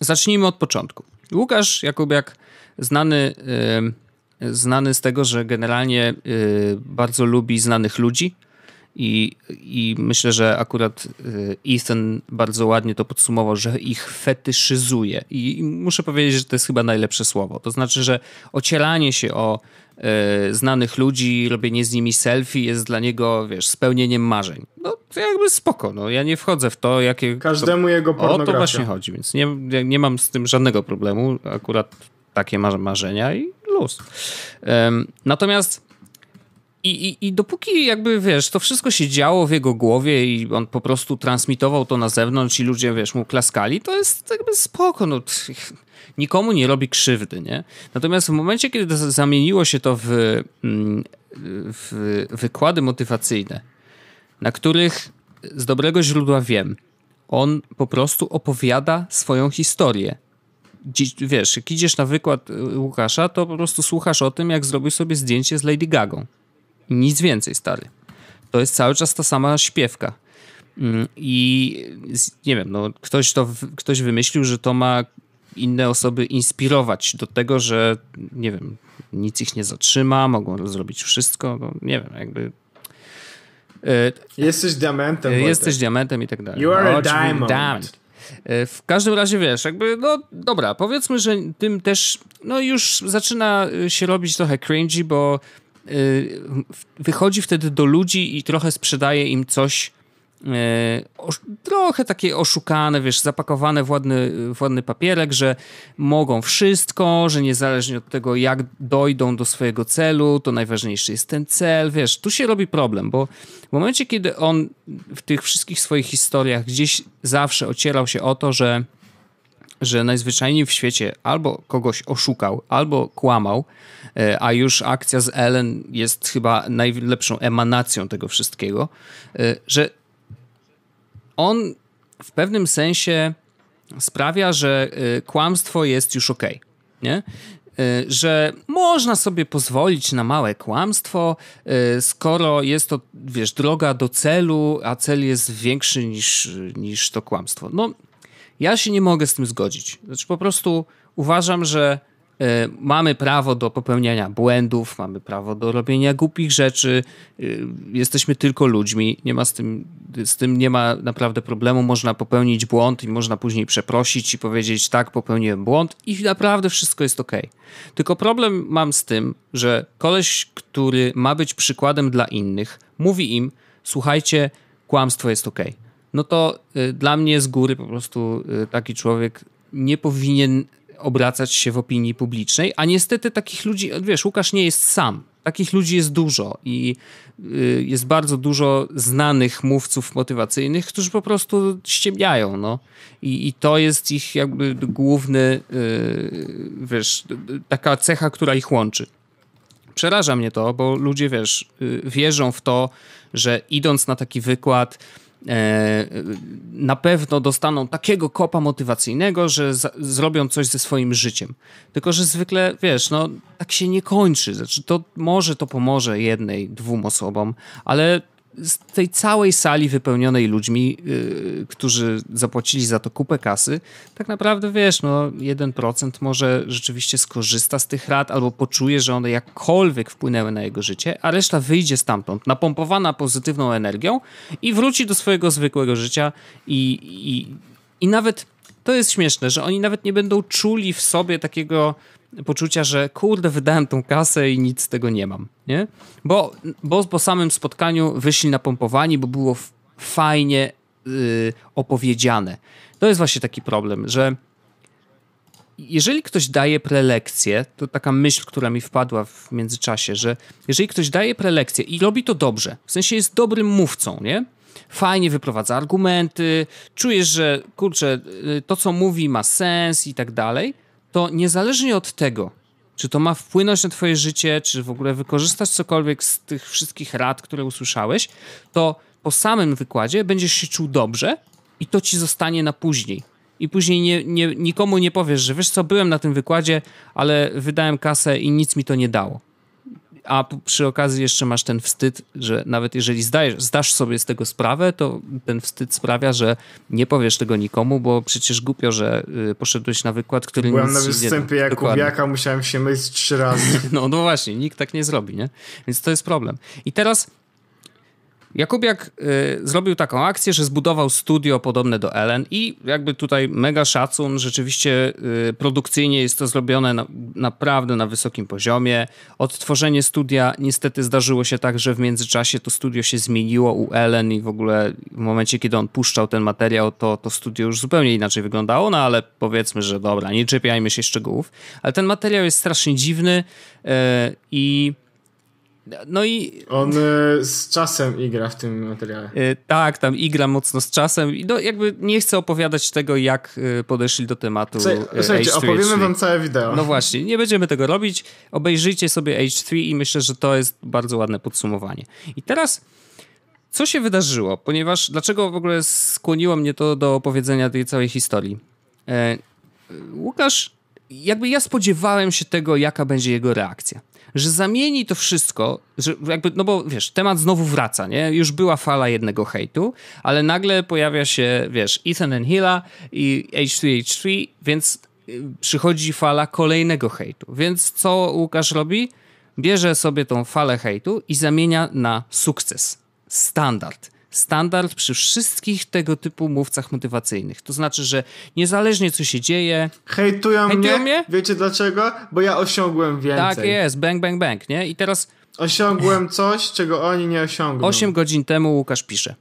zacznijmy od początku. Łukasz Jakubiak, znany, znany z tego, że generalnie bardzo lubi znanych ludzi, i, I myślę, że akurat y, Ethan bardzo ładnie to podsumował, że ich fetyszyzuje. I muszę powiedzieć, że to jest chyba najlepsze słowo. To znaczy, że ocielanie się o y, znanych ludzi, robienie z nimi selfie jest dla niego, wiesz, spełnieniem marzeń. No to jakby spoko, no ja nie wchodzę w to, jakie... Każdemu to... jego pornografia. O to właśnie chodzi, więc nie, nie mam z tym żadnego problemu. Akurat takie marzenia i luz. Um, natomiast i, i, I dopóki jakby, wiesz, to wszystko się działo w jego głowie i on po prostu transmitował to na zewnątrz i ludzie, wiesz, mu klaskali, to jest jakby spoko, no, *laughs* nikomu nie robi krzywdy, nie? Natomiast w momencie, kiedy zamieniło się to w, mm, w wykłady motywacyjne, na których z dobrego źródła wiem, on po prostu opowiada swoją historię. Wiesz, jak idziesz na wykład y, Łukasza, to po prostu słuchasz o tym, jak zrobił sobie zdjęcie z Lady Gagą. Nic więcej, stary. To jest cały czas ta sama śpiewka. Mm, I nie wiem, no, ktoś, to, ktoś wymyślił, że to ma inne osoby inspirować do tego, że nie wiem, nic ich nie zatrzyma, mogą zrobić wszystko. No, nie wiem, jakby e, Jesteś diamentem. E, jesteś Wojtek. diamentem i tak dalej. You are no, a diamond. diamond. E, w każdym razie wiesz, jakby, no dobra, powiedzmy, że tym też, no już zaczyna się robić trochę cringy, bo Y, wychodzi wtedy do ludzi i trochę sprzedaje im coś y, trochę takie oszukane, wiesz, zapakowane w ładny, w ładny papierek, że mogą wszystko, że niezależnie od tego, jak dojdą do swojego celu, to najważniejszy jest ten cel, wiesz, tu się robi problem, bo w momencie, kiedy on w tych wszystkich swoich historiach gdzieś zawsze ocierał się o to, że że najzwyczajniej w świecie albo kogoś oszukał, albo kłamał, e, a już akcja z Ellen jest chyba najlepszą emanacją tego wszystkiego, e, że on w pewnym sensie sprawia, że e, kłamstwo jest już ok, nie? Że można sobie pozwolić na małe kłamstwo, skoro jest to, wiesz, droga do celu, a cel jest większy niż, niż to kłamstwo. No, ja się nie mogę z tym zgodzić. Znaczy po prostu uważam, że y, mamy prawo do popełniania błędów, mamy prawo do robienia głupich rzeczy, y, jesteśmy tylko ludźmi, nie ma z tym, z tym nie ma naprawdę problemu, można popełnić błąd i można później przeprosić i powiedzieć tak, popełniłem błąd i naprawdę wszystko jest ok. Tylko problem mam z tym, że koleś, który ma być przykładem dla innych, mówi im, słuchajcie, kłamstwo jest ok no to y, dla mnie z góry po prostu y, taki człowiek nie powinien obracać się w opinii publicznej, a niestety takich ludzi, wiesz, Łukasz nie jest sam. Takich ludzi jest dużo i y, jest bardzo dużo znanych mówców motywacyjnych, którzy po prostu ściemniają, no. I, i to jest ich jakby główny, wiesz, taka cecha, która ich łączy przeraża mnie to, bo ludzie, wiesz, wierzą w to, że idąc na taki wykład, E, na pewno dostaną takiego kopa motywacyjnego, że zrobią coś ze swoim życiem. Tylko, że zwykle, wiesz, no tak się nie kończy. Znaczy, to może to pomoże jednej, dwóm osobom, ale z tej całej sali wypełnionej ludźmi, yy, którzy zapłacili za to kupę kasy, tak naprawdę wiesz, no 1% może rzeczywiście skorzysta z tych rad albo poczuje, że one jakkolwiek wpłynęły na jego życie, a reszta wyjdzie stamtąd napompowana pozytywną energią i wróci do swojego zwykłego życia i, i, i nawet to jest śmieszne, że oni nawet nie będą czuli w sobie takiego poczucia, że kurde, wydałem tą kasę i nic z tego nie mam, nie? Bo, bo po samym spotkaniu wyszli napompowani, bo było fajnie yy, opowiedziane. To jest właśnie taki problem, że jeżeli ktoś daje prelekcję, to taka myśl, która mi wpadła w międzyczasie, że jeżeli ktoś daje prelekcję i robi to dobrze, w sensie jest dobrym mówcą, nie? Fajnie wyprowadza argumenty, czujesz, że kurczę, y, to co mówi ma sens i tak dalej – to niezależnie od tego, czy to ma wpłynąć na Twoje życie, czy w ogóle wykorzystasz cokolwiek z tych wszystkich rad, które usłyszałeś, to po samym wykładzie będziesz się czuł dobrze i to ci zostanie na później. I później nie, nie, nikomu nie powiesz, że wiesz co, byłem na tym wykładzie, ale wydałem kasę i nic mi to nie dało a przy okazji jeszcze masz ten wstyd, że nawet jeżeli zdajesz, zdasz sobie z tego sprawę, to ten wstyd sprawia, że nie powiesz tego nikomu, bo przecież głupio, że y, poszedłeś na wykład, który Byłem nic na występie nie, Jakubiaka, musiałem się myć trzy razy. *laughs* No, no właśnie, nikt tak nie zrobi, nie? Więc to jest problem. I teraz Jakubiak y, zrobił taką akcję, że zbudował studio podobne do Ellen i jakby tutaj mega szacun, rzeczywiście y, produkcyjnie jest to zrobione na, naprawdę na wysokim poziomie. Odtworzenie studia niestety zdarzyło się tak, że w międzyczasie to studio się zmieniło u Ellen i w ogóle w momencie, kiedy on puszczał ten materiał, to to studio już zupełnie inaczej wyglądało, no ale powiedzmy, że dobra, nie czepiajmy się szczegółów. Ale ten materiał jest strasznie dziwny y, i no i... On e, z czasem igra w tym materiale. E, tak, tam igra mocno z czasem. No jakby nie chcę opowiadać tego, jak e, podeszli do tematu no Słuchajcie, opowiemy wam całe wideo. No właśnie, nie będziemy tego robić. Obejrzyjcie sobie H3 i myślę, że to jest bardzo ładne podsumowanie. I teraz... Co się wydarzyło? Ponieważ dlaczego w ogóle skłoniło mnie to do opowiedzenia tej całej historii? E, Łukasz, jakby ja spodziewałem się tego, jaka będzie jego reakcja że zamieni to wszystko, że jakby, no bo wiesz, temat znowu wraca, nie? Już była fala jednego hejtu, ale nagle pojawia się, wiesz, Ethan and Hilla i H3H3, więc y, przychodzi fala kolejnego hejtu. Więc co Łukasz robi? Bierze sobie tą falę hejtu i zamienia na sukces. Standard standard przy wszystkich tego typu mówcach motywacyjnych. To znaczy, że niezależnie co się dzieje... Hejtują, hejtują mnie? mnie? Wiecie dlaczego? Bo ja osiągłem więcej. Tak jest, bang, bang, bang, nie? I teraz... Osiągłem coś, czego oni nie osiągną. Osiem godzin temu Łukasz pisze.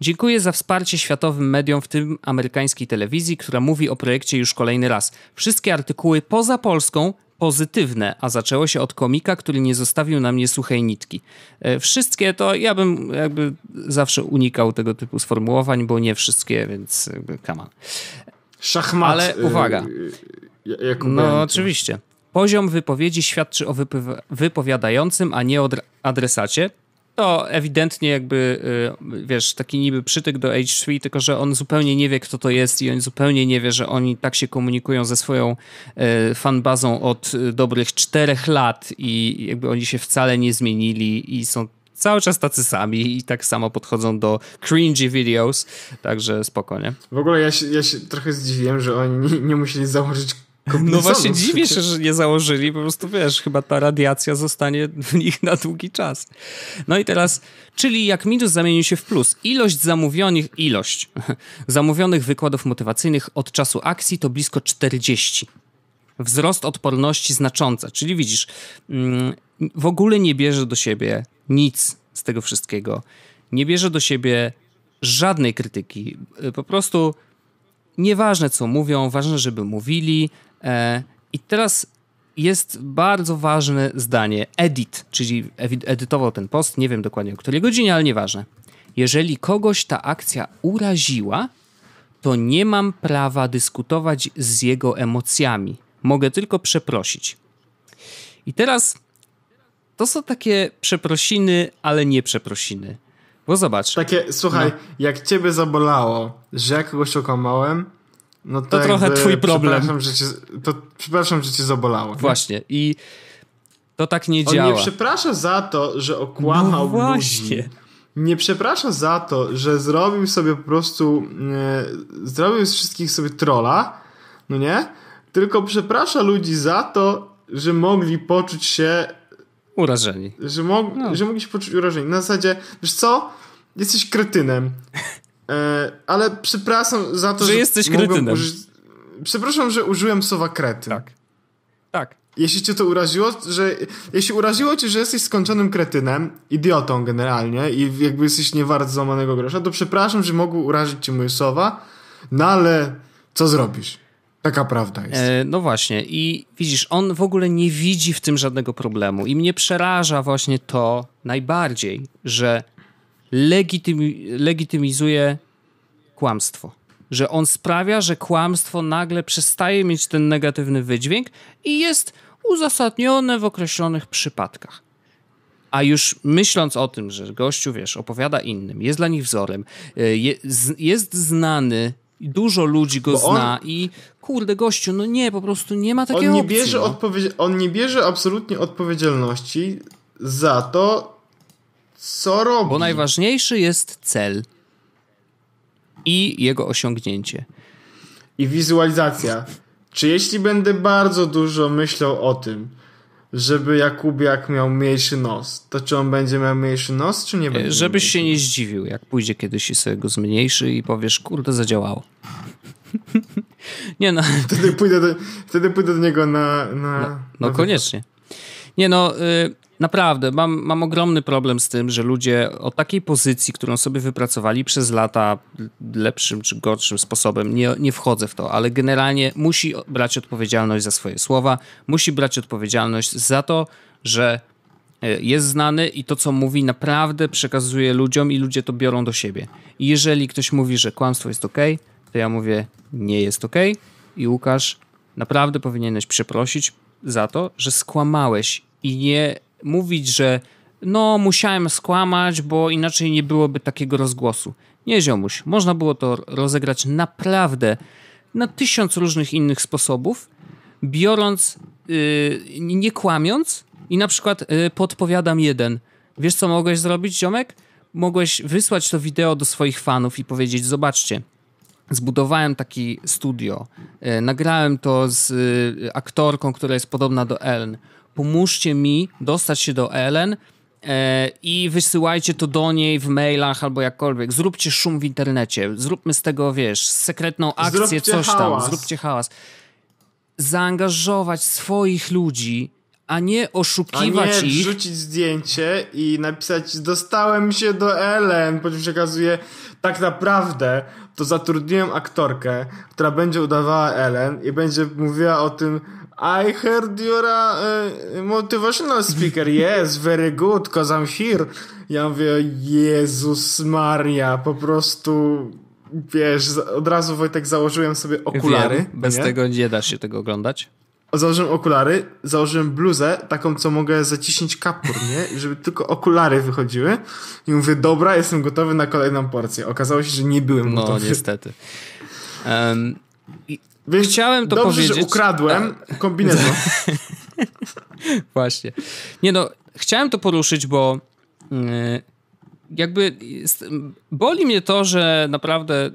Dziękuję za wsparcie światowym mediom, w tym amerykańskiej telewizji, która mówi o projekcie już kolejny raz. Wszystkie artykuły poza Polską pozytywne, a zaczęło się od komika, który nie zostawił na mnie suchej nitki. E, wszystkie to ja bym jakby zawsze unikał tego typu sformułowań, bo nie wszystkie, więc kaman. Szachmat. Ale y, uwaga. Y, y, no oczywiście. Poziom wypowiedzi świadczy o wypowiadającym, a nie o adresacie to ewidentnie jakby, y, wiesz, taki niby przytyk do H3, tylko że on zupełnie nie wie, kto to jest i on zupełnie nie wie, że oni tak się komunikują ze swoją y, fanbazą od y, dobrych czterech lat i jakby oni się wcale nie zmienili i są cały czas tacy sami i tak samo podchodzą do cringy videos, także spokojnie. W ogóle ja się, ja się trochę zdziwiłem, że oni nie musieli założyć no właśnie dziwię się, że nie założyli, po prostu wiesz, chyba ta radiacja zostanie w nich na długi czas. No i teraz, czyli jak minus zamienił się w plus, ilość zamówionych, ilość *laughs* zamówionych wykładów motywacyjnych od czasu akcji to blisko 40. Wzrost odporności znacząca, czyli widzisz, mm, w ogóle nie bierze do siebie nic z tego wszystkiego. Nie bierze do siebie żadnej krytyki. Po prostu nieważne co mówią, ważne, żeby mówili, E, I teraz jest bardzo ważne zdanie. Edit, czyli edytował ten post, nie wiem dokładnie o której godzinie, ale nieważne. Jeżeli kogoś ta akcja uraziła, to nie mam prawa dyskutować z jego emocjami. Mogę tylko przeprosić. I teraz to są takie przeprosiny, ale nie przeprosiny. Bo zobacz. Takie, słuchaj, no. jak ciebie zabolało, że ja kogoś okłamałem, no to, to trochę twój problem. Przepraszam że, cię, to, przepraszam, że cię zabolało. Nie? Właśnie. I to tak nie On działa. nie przeprasza za to, że no okłamał no właśnie. Ludzi. Nie przeprasza za to, że zrobił sobie po prostu... Yy, zrobił z wszystkich sobie trola, no nie? Tylko przeprasza ludzi za to, że mogli poczuć się... Urażeni. Że, mog, no. że mogli się poczuć urażeni. Na zasadzie, wiesz co? Jesteś kretynem. *laughs* E, ale przepraszam za to, że, że jesteś kretynem. Uży... Przepraszam, że użyłem słowa kretyn. Tak. Tak. Jeśli cię to uraziło, że jeśli uraziło cię, że jesteś skończonym kretynem, idiotą generalnie i jakby jesteś niewart złamanego grosza, to przepraszam, że mogły urazić cię moje słowa, no ale co zrobisz? Taka prawda jest. E, no właśnie i widzisz, on w ogóle nie widzi w tym żadnego problemu i mnie przeraża właśnie to najbardziej, że legitymi, legitymizuje kłamstwo. Że on sprawia, że kłamstwo nagle przestaje mieć ten negatywny wydźwięk i jest uzasadnione w określonych przypadkach. A już myśląc o tym, że gościu, wiesz, opowiada innym, jest dla nich wzorem, e, jest znany, dużo ludzi go zna i kurde, gościu, no nie, po prostu nie ma takiego. On opcji, no. on nie bierze absolutnie odpowiedzialności za to, co robi. Bo najważniejszy jest cel i jego osiągnięcie. I wizualizacja. Czy jeśli będę bardzo dużo myślał o tym, żeby Jakubiak miał mniejszy nos, to czy on będzie miał mniejszy nos, czy nie będzie? Żebyś się nie zdziwił, jak pójdzie kiedyś i sobie go zmniejszy i powiesz, kurde, zadziałało. *laughs* nie no. Wtedy pójdę do, wtedy pójdę do niego na... na no, no na koniecznie. Nie no, y, Naprawdę, mam, mam ogromny problem z tym, że ludzie o takiej pozycji, którą sobie wypracowali przez lata lepszym czy gorszym sposobem, nie, nie wchodzę w to, ale generalnie musi brać odpowiedzialność za swoje słowa, musi brać odpowiedzialność za to, że e, jest znany i to, co mówi, naprawdę przekazuje ludziom i ludzie to biorą do siebie. I jeżeli ktoś mówi, że kłamstwo jest ok, to ja mówię, nie jest ok i Łukasz, naprawdę powinieneś przeprosić za to, że skłamałeś i nie mówić, że no musiałem skłamać, bo inaczej nie byłoby takiego rozgłosu. Nie ziomuś, można było to rozegrać naprawdę na tysiąc różnych innych sposobów, biorąc, yy, nie kłamiąc i na przykład yy, podpowiadam jeden. Wiesz co mogłeś zrobić, ziomek? Mogłeś wysłać to wideo do swoich fanów i powiedzieć, zobaczcie, zbudowałem taki studio, y, nagrałem to z y, aktorką, która jest podobna do Ellen pomóżcie mi dostać się do Ellen e, i wysyłajcie to do niej w mailach albo jakkolwiek. Zróbcie szum w internecie, zróbmy z tego, wiesz, sekretną akcję, zróbcie coś tam, zróbcie hałas. Zaangażować swoich ludzi, a nie oszukiwać a nie, ich. rzucić zdjęcie i napisać dostałem się do Ellen, po czym się okazuje tak naprawdę to zatrudniłem aktorkę, która będzie udawała Ellen i będzie mówiła o tym, i heard you're a uh, motivational speaker. Yes, very good, cause I'm here. Ja mówię, Jezus Maria, po prostu wiesz, od razu Wojtek założyłem sobie okulary. bez nie? tego nie da się tego oglądać. Założyłem okulary, założyłem bluzę, taką, co mogę zaciśnić kapurnie, nie? żeby tylko okulary wychodziły. I mówię, dobra, jestem gotowy na kolejną porcję. Okazało się, że nie byłem no, gotowy. No, niestety. Um, i Chciałem to dobrze, powiedzieć. Że ukradłem tak. kombinezon. *laughs* Właśnie. Nie no, chciałem to poruszyć, bo y, jakby boli mnie to, że naprawdę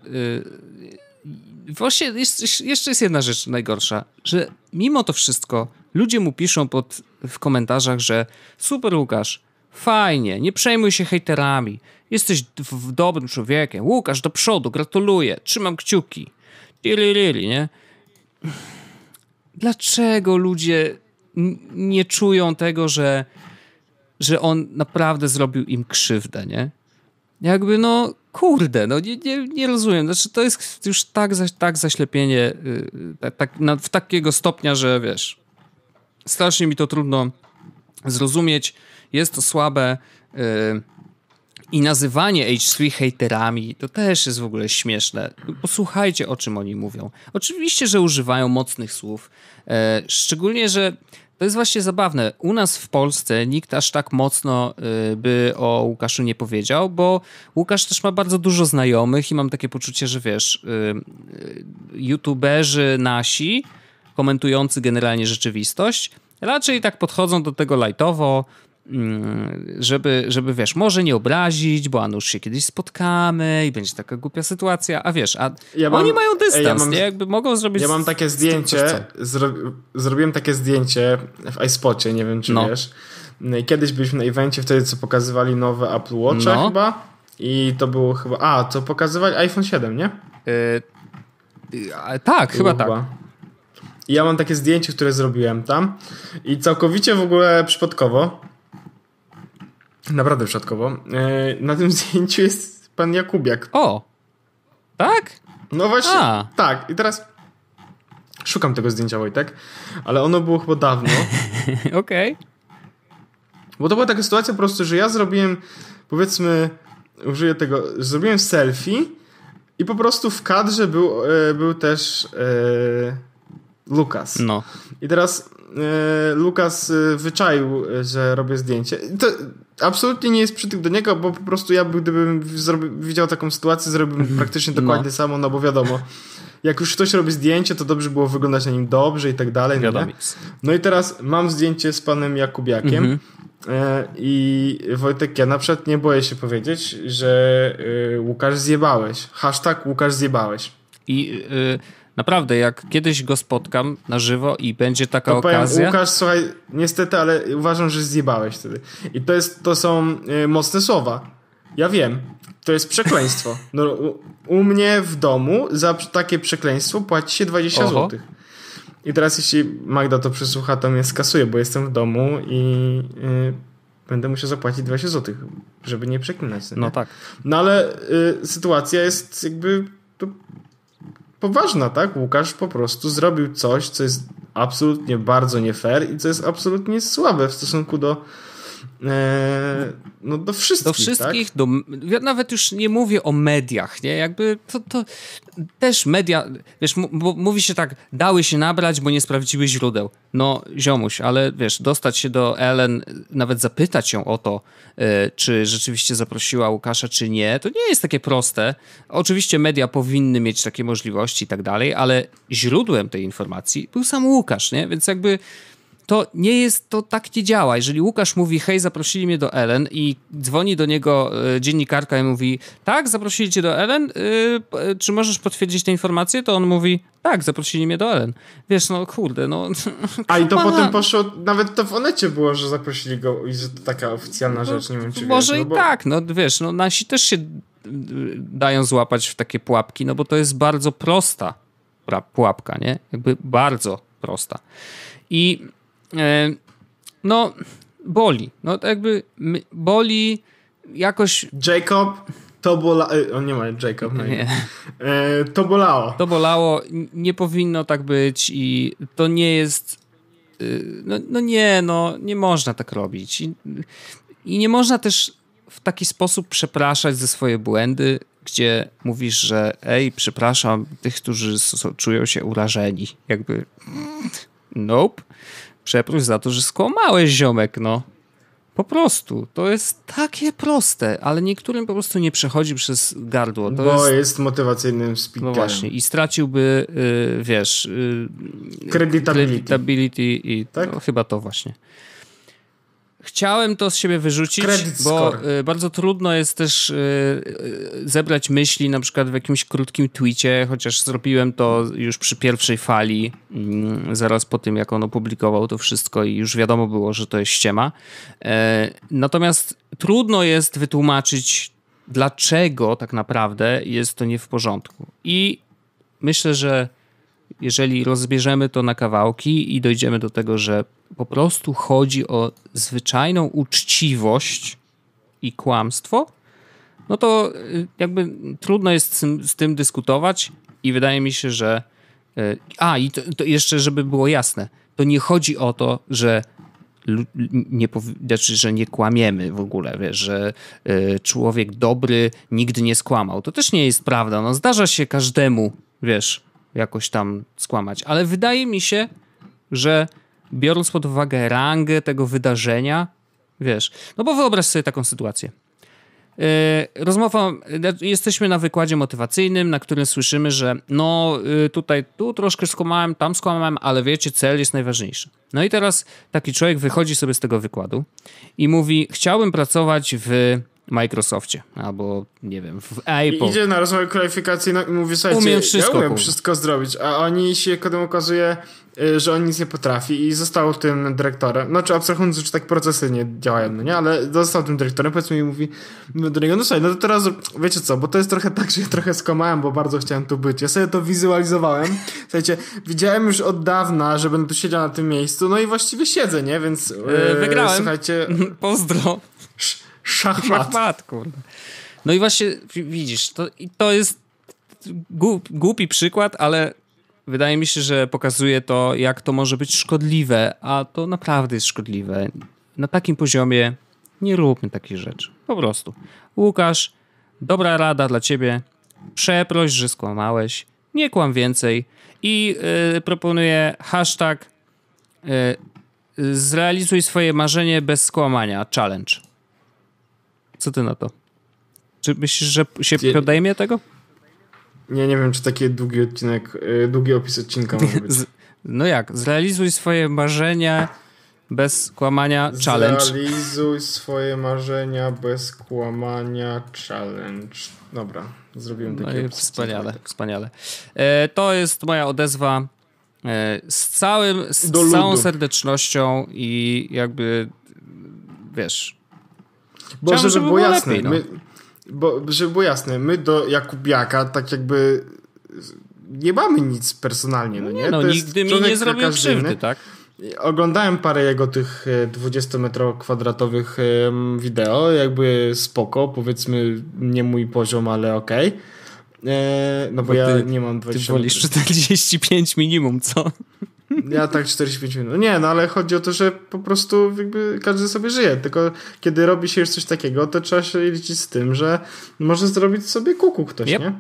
y, właśnie jest, jeszcze jest jedna rzecz najgorsza, że mimo to wszystko ludzie mu piszą pod, w komentarzach, że super Łukasz, fajnie, nie przejmuj się hejterami, jesteś dobrym człowiekiem, Łukasz do przodu, gratuluję, trzymam kciuki. Lili, nie? Dlaczego ludzie nie czują tego, że, że on naprawdę zrobił im krzywdę, nie? Jakby no, kurde, no nie, nie, nie rozumiem. Znaczy to jest już tak, tak zaślepienie y, tak, tak, na, w takiego stopnia, że wiesz, strasznie mi to trudno zrozumieć. Jest to słabe. Yy, i nazywanie H3 haterami to też jest w ogóle śmieszne. Posłuchajcie, o czym oni mówią. Oczywiście, że używają mocnych słów. E, szczególnie, że to jest właśnie zabawne. U nas w Polsce nikt aż tak mocno e, by o Łukaszu nie powiedział, bo Łukasz też ma bardzo dużo znajomych i mam takie poczucie, że wiesz, e, e, youtuberzy nasi komentujący generalnie rzeczywistość raczej tak podchodzą do tego lajtowo, Mm, żeby, żeby wiesz, może nie obrazić, bo Anusz się kiedyś spotkamy i będzie taka głupia sytuacja, a wiesz, a ja mam, oni mają dystans, ja mam, nie? Jakby mogą zrobić... Ja mam takie zdjęcie, zro, zrobiłem takie zdjęcie w iSpocie, nie wiem czy no. wiesz. No kiedyś byliśmy na evencie wtedy, co pokazywali nowe Apple Watcha no. chyba i to było chyba... A, to pokazywali iPhone 7, nie? Yy, a, tak, chyba, chyba tak. I ja mam takie zdjęcie, które zrobiłem tam i całkowicie w ogóle przypadkowo Naprawdę przypadkowo. E, na tym *laughs* zdjęciu jest pan Jakubiak. O! Tak? No właśnie. A. Tak. I teraz szukam tego zdjęcia, Wojtek, ale ono było chyba dawno. *laughs* Okej. Okay. Bo to była taka sytuacja po prostu, że ja zrobiłem, powiedzmy, użyję tego, zrobiłem selfie i po prostu w kadrze był, e, był też e, Lukas. No. I teraz E, Lukas e, wyczaił, e, że robię zdjęcie. To absolutnie nie jest przytyk do niego, bo po prostu ja gdybym widział taką sytuację, zrobiłbym mhm. praktycznie dokładnie no. samo, no bo wiadomo. Jak już ktoś robi zdjęcie, to dobrze było wyglądać na nim dobrze i tak dalej. No wiadomo. Nie? No i teraz mam zdjęcie z panem Jakubiakiem. Mhm. I Wojtek, ja na przykład nie boję się powiedzieć, że Łukasz zjebałeś. Hashtag Łukasz zjebałeś. I y Naprawdę, jak kiedyś go spotkam na żywo i będzie taka to powiem, okazja... Łukasz, słuchaj, niestety, ale uważam, że zjebałeś wtedy. I to, jest, to są y, mocne słowa. Ja wiem, to jest przekleństwo. *laughs* No, u, u, mnie w domu za takie przekleństwo płaci się 20 zł. I teraz jeśli Magda to przesłucha, to mnie skasuje, bo jestem w domu i y, będę musiał zapłacić 20 zł, żeby nie przeklinać. No, no nie? tak. No ale y, sytuacja jest jakby poważna, tak? Łukasz po prostu zrobił coś, co jest absolutnie bardzo nie fair i co jest absolutnie słabe w stosunku do E, no do wszystkich. Do wszystkich, tak? do, ja nawet już nie mówię o mediach, nie? Jakby to, to też media, wiesz, mówi się tak, dały się nabrać, bo nie sprawdziły źródeł. No, ziomuś, ale wiesz, dostać się do Ellen, nawet zapytać ją o to, e, czy rzeczywiście zaprosiła Łukasza, czy nie, to nie jest takie proste. Oczywiście media powinny mieć takie możliwości i tak dalej, ale źródłem tej informacji był sam Łukasz, nie? Więc jakby to nie jest to tak nie działa. Jeżeli Łukasz mówi, hej, zaprosili mnie do Ellen i dzwoni do niego e, dziennikarka i mówi, tak, zaprosili cię do Ellen, yy, e, e, czy możesz potwierdzić tę informację? To on mówi, tak, zaprosili mnie do Ellen. Wiesz, no kurde, no. A i to Pana. potem no. poszło, nawet to w Onecie było, że zaprosili go i że to taka oficjalna rzecz, nie wiem czy Może wiesz, no i no bo... tak, no wiesz, no nasi też się dają złapać w takie pułapki, no bo to jest bardzo prosta pułapka, nie? Jakby bardzo prosta. I E, no, boli. No, jakby boli jakoś... Jacob, to bolało... E, On nie ma Jacob. No nie. E, to bolało. To bolało. Nie powinno tak być i to nie jest... No, no nie, no nie można tak robić. I, I nie można też w taki sposób przepraszać ze swoje błędy, gdzie mówisz, że ej, przepraszam tych, którzy czują się urażeni. Jakby mm, nope przeproś za to, że skłamałeś ziomek, no. Po prostu. To jest takie proste, ale niektórym po prostu nie przechodzi przez gardło. To Bo jest, jest motywacyjnym speakerem. No właśnie. I straciłby, y, wiesz... Y, creditability. creditability. i tak? no, chyba to właśnie chciałem to z siebie wyrzucić, bo y, bardzo trudno jest też y, y, zebrać myśli na przykład w jakimś krótkim tweetie, chociaż zrobiłem to już przy pierwszej fali, mm, zaraz po tym jak on opublikował to wszystko i już wiadomo było, że to jest ściema. E, natomiast trudno jest wytłumaczyć, dlaczego tak naprawdę jest to nie w porządku. I myślę, że jeżeli rozbierzemy to na kawałki i dojdziemy do tego, że po prostu chodzi o zwyczajną uczciwość i kłamstwo, no to y, jakby trudno jest z tym, dyskutować i wydaje mi się, że. Y, a, i to, to jeszcze, żeby było jasne, to nie chodzi o to, że nie, znaczy, że nie kłamiemy w ogóle, wiesz, że y, człowiek dobry nigdy nie skłamał. To też nie jest prawda. No, zdarza się każdemu, wiesz, jakoś tam skłamać. Ale wydaje mi się, że biorąc pod uwagę rangę tego wydarzenia, wiesz, no bo wyobraź sobie taką sytuację. E, rozmowa, e, jesteśmy na wykładzie motywacyjnym, na którym słyszymy, że no e, tutaj, tu troszkę skłamałem, tam skłamałem, ale wiecie, cel jest najważniejszy. No i teraz taki człowiek wychodzi sobie z tego wykładu i mówi: Chciałbym pracować w Microsoftie albo nie wiem, w Apple. I idzie na rozmowę kwalifikacji no i mówi sobie, umiem wszystko, ja umiem wszystko zrobić, a oni się potem okazuje, y, że on nic nie potrafi i został tym dyrektorem, znaczy abstrahując, że tak procesy nie działają, no nie, ale został tym dyrektorem, powiedzmy i mówi do niego, no słuchaj, no to teraz wiecie co, bo to jest trochę tak, że ja trochę skomałem, bo bardzo chciałem tu być, ja sobie to wizualizowałem, słuchajcie, widziałem już od dawna, że będę tu siedział na tym miejscu, no i właściwie siedzę, nie, więc yy, wygrałem, słuchajcie, *laughs* pozdro. Szachmat. Szachmat, kurde. No i właśnie widzisz, to, to jest głupi przykład, ale wydaje mi się, że pokazuje to, jak to może być szkodliwe, a to naprawdę jest szkodliwe. Na takim poziomie nie róbmy takich rzeczy. Po prostu. Łukasz, dobra rada dla ciebie. Przeproś, że skłamałeś. Nie kłam więcej. I yy, proponuję hashtag yy, zrealizuj swoje marzenie bez skłamania. Challenge. Co ty na to? Czy myślisz, że się Dzie... podejmie tego? Nie, nie wiem, czy taki długi odcinek, y, długi opis odcinka może być. *laughs* no jak? Zrealizuj swoje marzenia bez kłamania challenge. Zrealizuj swoje marzenia bez kłamania challenge. Dobra, zrobiłem taki no Wspaniale, wspaniale. E, to jest moja odezwa e, z całym, z całą serdecznością i jakby wiesz, bo Chciałem, żeby, żeby było, jasne, lepiej, no. my, bo, żeby było jasne, my do Jakubiaka tak jakby nie mamy nic personalnie, no, no nie? No, to nigdy mi nie zrobił krzywdy, tak? Oglądałem parę jego tych 20-metro-kwadratowych e, wideo, jakby spoko, powiedzmy nie mój poziom, ale okej. Okay. E, no bo, bo ty, ja nie mam 20 Ty wolisz 45 minimum, co? Ja tak 45 minut. Nie, no ale chodzi o to, że po prostu jakby każdy sobie żyje. Tylko kiedy robi się już coś takiego, to trzeba się liczyć z tym, że może zrobić sobie kuku ktoś, yep. nie?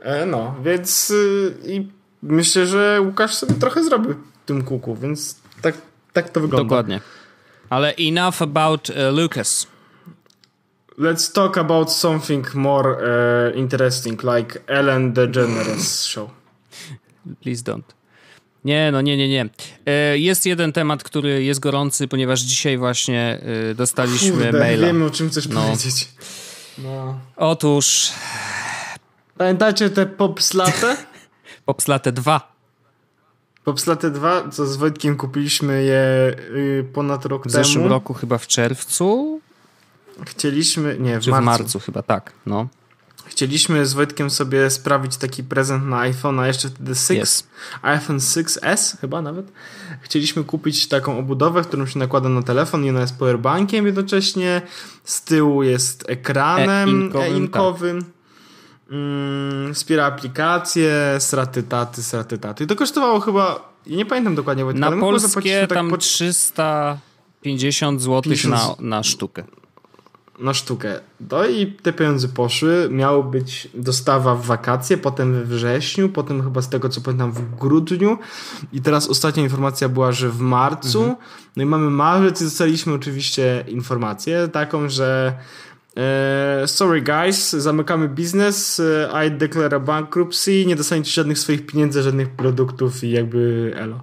E, no, więc y, i myślę, że Łukasz sobie trochę zrobił tym kuku, więc tak, tak to wygląda. Dokładnie. Ale enough about uh, Lucas. Let's talk about something more uh, interesting, like Ellen DeGeneres show. Please don't. Nie, no nie, nie, nie. E, jest jeden temat, który jest gorący, ponieważ dzisiaj właśnie e, dostaliśmy Kurde, maila. wiemy o czym chcesz no. powiedzieć. No. Otóż... Pamiętacie te popslate? *laughs* Popslate 2. Popslate 2, co z Wojtkiem kupiliśmy je y, ponad rok temu. W zeszłym temu. roku chyba w czerwcu? Chcieliśmy, nie, w Czy marcu. w marcu chyba, tak, no. Chcieliśmy z Wojtkiem sobie sprawić taki prezent na iPhone, a jeszcze wtedy 6, yes. iPhone 6S chyba nawet. Chcieliśmy kupić taką obudowę, którą się nakłada na telefon i ona jest powerbankiem jednocześnie. Z tyłu jest ekranem e-inkowym. E tak. Mm, wspiera aplikacje, straty taty, straty taty. I to kosztowało chyba, nie pamiętam dokładnie, Wojtka, Na polskie tak tam tak po... 350 zł 50... na, na sztukę na sztukę. No i te pieniądze poszły, miało być dostawa w wakacje, potem we wrześniu, potem chyba z tego co pamiętam w grudniu i teraz ostatnia informacja była, że w marcu. Mhm. No i mamy marzec i dostaliśmy oczywiście informację taką, że e, sorry guys, zamykamy biznes, e, I declare bankruptcy, nie dostaniecie żadnych swoich pieniędzy, żadnych produktów i jakby elo.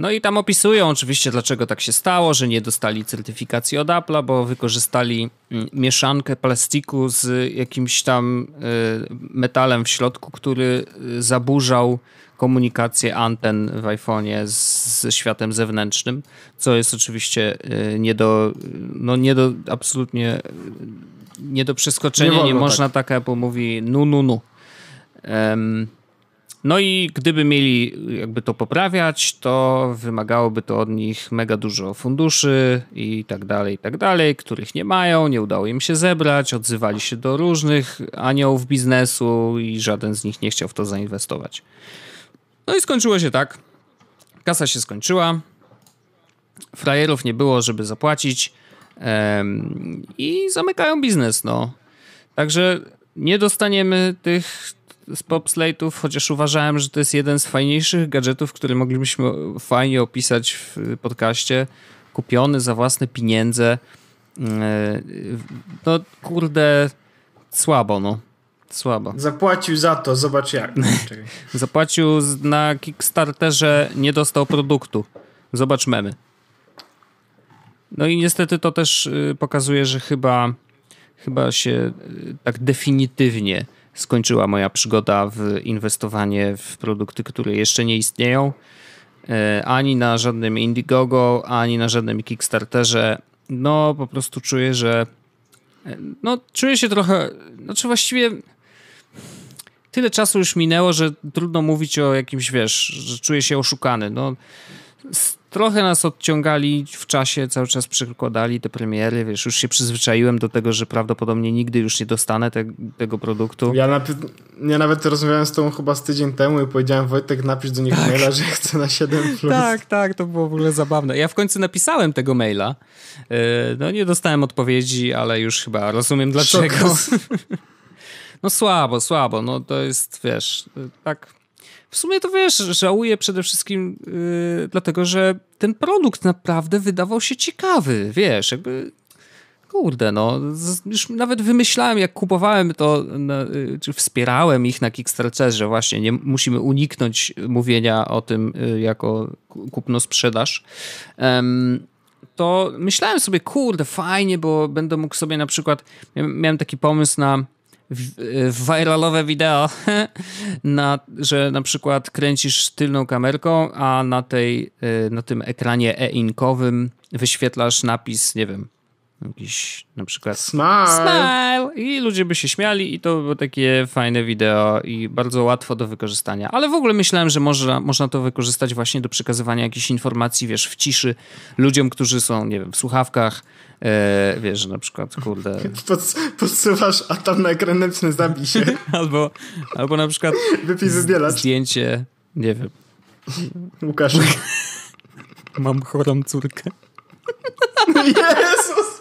No i tam opisują oczywiście, dlaczego tak się stało, że nie dostali certyfikacji od Apple'a, bo wykorzystali mm, mieszankę plastiku z jakimś tam y, metalem w środku, który y, zaburzał komunikację anten w iPhone'ie ze światem zewnętrznym, co jest oczywiście y, nie do, no nie do absolutnie nie do przeskoczenia, nie, nie można tak. tak Apple mówi nu, nu, nu. Um, no i gdyby mieli jakby to poprawiać, to wymagałoby to od nich mega dużo funduszy i tak dalej, i tak dalej, których nie mają, nie udało im się zebrać, odzywali się do różnych aniołów biznesu i żaden z nich nie chciał w to zainwestować. No i skończyło się tak. Kasa się skończyła, frajerów nie było, żeby zapłacić i zamykają biznes, no. Także nie dostaniemy tych z popslate'ów, chociaż uważałem, że to jest jeden z fajniejszych gadżetów, który moglibyśmy fajnie opisać w podcaście. Kupiony za własne pieniądze. E, no kurde, słabo no. Słabo. Zapłacił za to, zobacz jak. *laughs* Zapłacił na Kickstarterze, nie dostał produktu. Zobacz memy. No i niestety to też y, pokazuje, że chyba, chyba się y, tak definitywnie skończyła moja przygoda w inwestowanie w produkty, które jeszcze nie istnieją. E, ani na żadnym Indiegogo, ani na żadnym Kickstarterze. No, po prostu czuję, że. E, no, czuję się trochę. Znaczy, właściwie tyle czasu już minęło, że trudno mówić o jakimś, wiesz, że czuję się oszukany. No, trochę nas odciągali w czasie, cały czas przykładali te premiery, wiesz, już się przyzwyczaiłem do tego, że prawdopodobnie nigdy już nie dostanę te, tego produktu. Ja, ja, nawet rozmawiałem z tą chyba z tydzień temu i powiedziałem Wojtek napisz do nich tak. maila, że chcę na 7 plus. Tak, tak, to było w ogóle zabawne. Ja w końcu napisałem tego maila, e, no nie dostałem odpowiedzi, ale już chyba rozumiem dlaczego. Szokos. *laughs* No słabo, słabo, no to jest, wiesz, tak w sumie to wiesz, żałuję przede wszystkim yy, dlatego, że ten produkt naprawdę wydawał się ciekawy, wiesz, jakby kurde, no, już nawet wymyślałem, jak kupowałem to, y, czy wspierałem ich na Kickstarterze, właśnie, nie, musimy uniknąć mówienia o tym y, jako kupno-sprzedaż, to myślałem sobie, kurde, fajnie, bo będę mógł sobie na przykład, miałem taki pomysł na viralowe wideo, *laughs* na, że na przykład kręcisz tylną kamerką, a na, tej, y, na tym ekranie e-inkowym wyświetlasz napis, nie wiem, jakiś na przykład smile. smile. i ludzie by się śmiali i to było takie fajne wideo i bardzo łatwo do wykorzystania. Ale w ogóle myślałem, że można, można to wykorzystać właśnie do przekazywania jakichś informacji, wiesz, w ciszy ludziom, którzy są, nie wiem, w słuchawkach, Eee, wiesz, na przykład, kurde... *laughs* Pod, podsuwasz, a tam na ekran napisane zabij się. *laughs* albo, albo na przykład Wypij wybielacz. zdjęcie, nie wiem. Łukasz. *laughs* Mam chorą córkę. Jezus!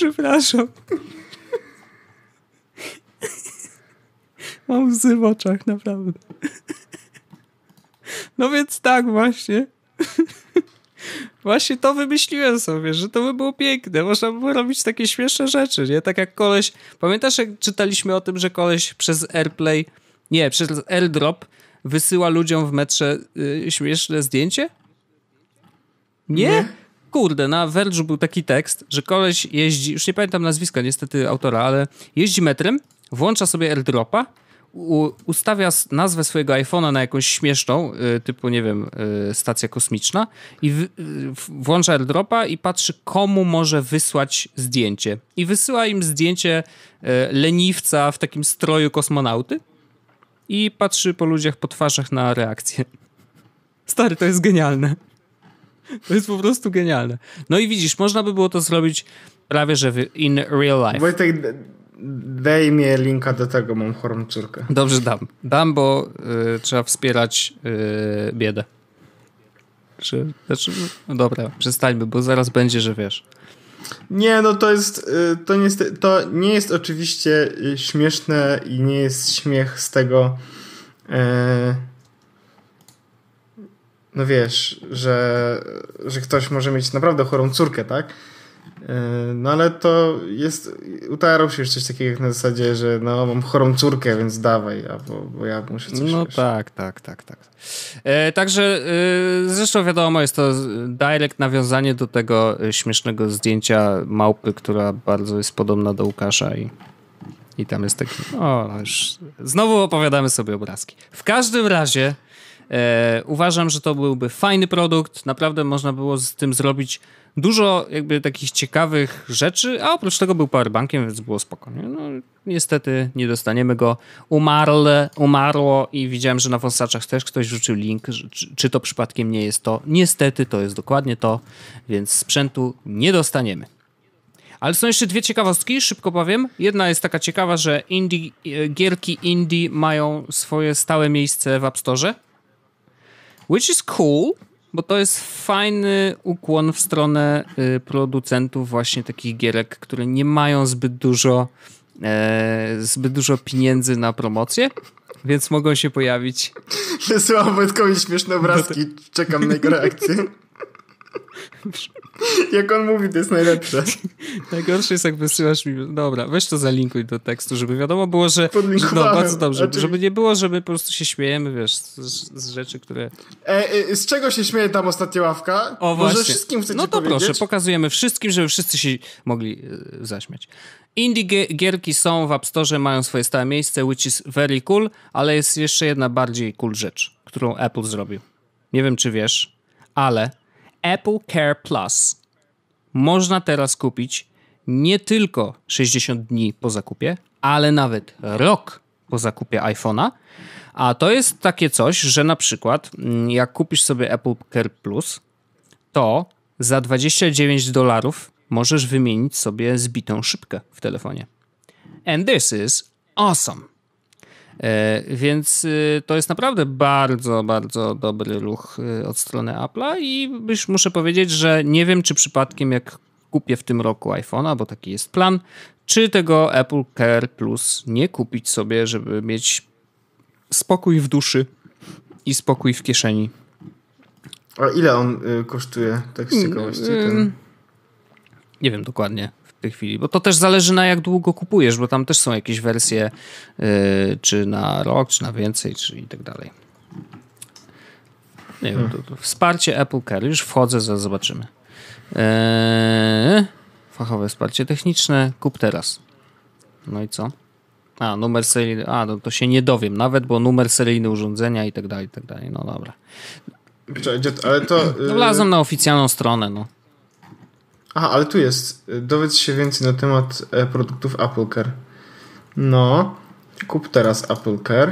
Przepraszam. Mam łzy w oczach, naprawdę. No więc tak właśnie. Właśnie to wymyśliłem sobie, że to by było piękne. Można by było robić takie śmieszne rzeczy, nie? Tak jak koleś... Pamiętasz, jak czytaliśmy o tym, że koleś przez AirPlay... Nie, przez AirDrop wysyła ludziom w metrze y, śmieszne zdjęcie? Nie? nie? kurde, na Verge'u był taki tekst, że koleś jeździ, już nie pamiętam nazwiska niestety autora, ale jeździ metrem, włącza sobie airdropa, u, ustawia nazwę swojego iPhone'a na jakąś śmieszną, y, typu, nie wiem, y, stacja kosmiczna i w, y, włącza airdropa i patrzy, komu może wysłać zdjęcie. I wysyła im zdjęcie y, leniwca w takim stroju kosmonauty i patrzy po ludziach, po twarzach na reakcję. *laughs* Stary, to jest genialne. To jest po prostu genialne. No i widzisz, można by było to zrobić prawie że in real life. Wojtek, daj mi linka do tego, mam chorą córkę. Dobrze, dam. Dam, bo y, trzeba wspierać y, biedę. Czy, znaczy, no dobra, przestańmy, bo zaraz będzie, że wiesz. Nie, no to jest, y, to nie jest, to nie jest oczywiście y, śmieszne i nie jest śmiech z tego... Y, no wiesz, że, że ktoś może mieć naprawdę chorą córkę, tak? E, no ale to jest, utarł się już coś takiego jak na zasadzie, że no mam chorą córkę, więc dawaj, bo, bo ja muszę coś No wiesz. tak, tak, tak, tak. E, także e, zresztą wiadomo, jest to direct nawiązanie do tego e, śmiesznego zdjęcia małpy, która bardzo jest podobna do Łukasza i, i tam jest taki, o no, już, znowu opowiadamy sobie obrazki. W każdym razie... E, uważam, że to byłby fajny produkt, naprawdę można było z tym zrobić dużo jakby takich ciekawych rzeczy, a oprócz tego był powerbankiem, więc było spokojnie. No, niestety nie dostaniemy go. Umarł, umarło i widziałem, że na Fosaczach też ktoś rzucił link, czy, czy to przypadkiem nie jest to. Niestety to jest dokładnie to, więc sprzętu nie dostaniemy. Ale są jeszcze dwie ciekawostki, szybko powiem. Jedna jest taka ciekawa, że indie, e, gierki indie mają swoje stałe miejsce w App Store. Which is cool, bo to jest fajny ukłon w stronę y, producentów właśnie takich gierek, które nie mają zbyt dużo e, zbyt dużo pieniędzy na promocję, więc mogą się pojawić. Wysyłam Wojtkowi śmieszne obrazki, no czekam na jego reakcję. *laughs* *laughs* Jak on mówi, to jest najlepsze. *laughs* Najgorsze jest, jak wysyłasz mi. Dobra, weź to zalinkuj do tekstu, żeby wiadomo było, że. że no, bardzo dobrze. Znaczy... Żeby nie było, że my po prostu się śmiejemy, wiesz, z, z rzeczy, które. E, e, z czego się śmieje tam ostatnia ławka? O, Może właśnie. wszystkim chcecie No to powiedzieć? proszę, pokazujemy wszystkim, żeby wszyscy się mogli e, zaśmiać. Indie gierki są w App Store, mają swoje stałe miejsce, which is very cool, ale jest jeszcze jedna bardziej cool rzecz, którą Apple zrobił. Nie wiem, czy wiesz, ale Apple Care Plus można teraz kupić nie tylko 60 dni po zakupie, ale nawet rok po zakupie iPhone'a. A to jest takie coś, że na przykład mm, jak kupisz sobie Apple Care Plus, to za 29 dolarów możesz wymienić sobie zbitą szybkę w telefonie. And this is awesome. E, więc y, to jest naprawdę bardzo, bardzo dobry ruch y, od strony Apple'a i już muszę powiedzieć, że nie wiem, czy przypadkiem jak kupię w tym roku iPhone'a, bo taki jest plan, czy tego Apple Care Plus nie kupić sobie, żeby mieć spokój w duszy i spokój w kieszeni. A ile on y, kosztuje, tak z hmm, ciekawości? Ten... Nie wiem dokładnie w tej chwili, bo to też zależy na jak długo kupujesz, bo tam też są jakieś wersje yy, czy na rok, czy na więcej, czy i tak dalej. Nie wiem, wsparcie Apple Care. Już wchodzę, zaraz zobaczymy. Eee, fachowe wsparcie techniczne. Kup teraz. No i co? A, numer seryjny. A, no to się nie dowiem nawet, bo numer seryjny urządzenia i tak dalej, i tak dalej. No dobra. Ale to... Yy... No, y- na oficjalną stronę, no. Aha, ale tu jest. Dowiedz się więcej na temat e, produktów AppleCare. No, kup teraz AppleCare.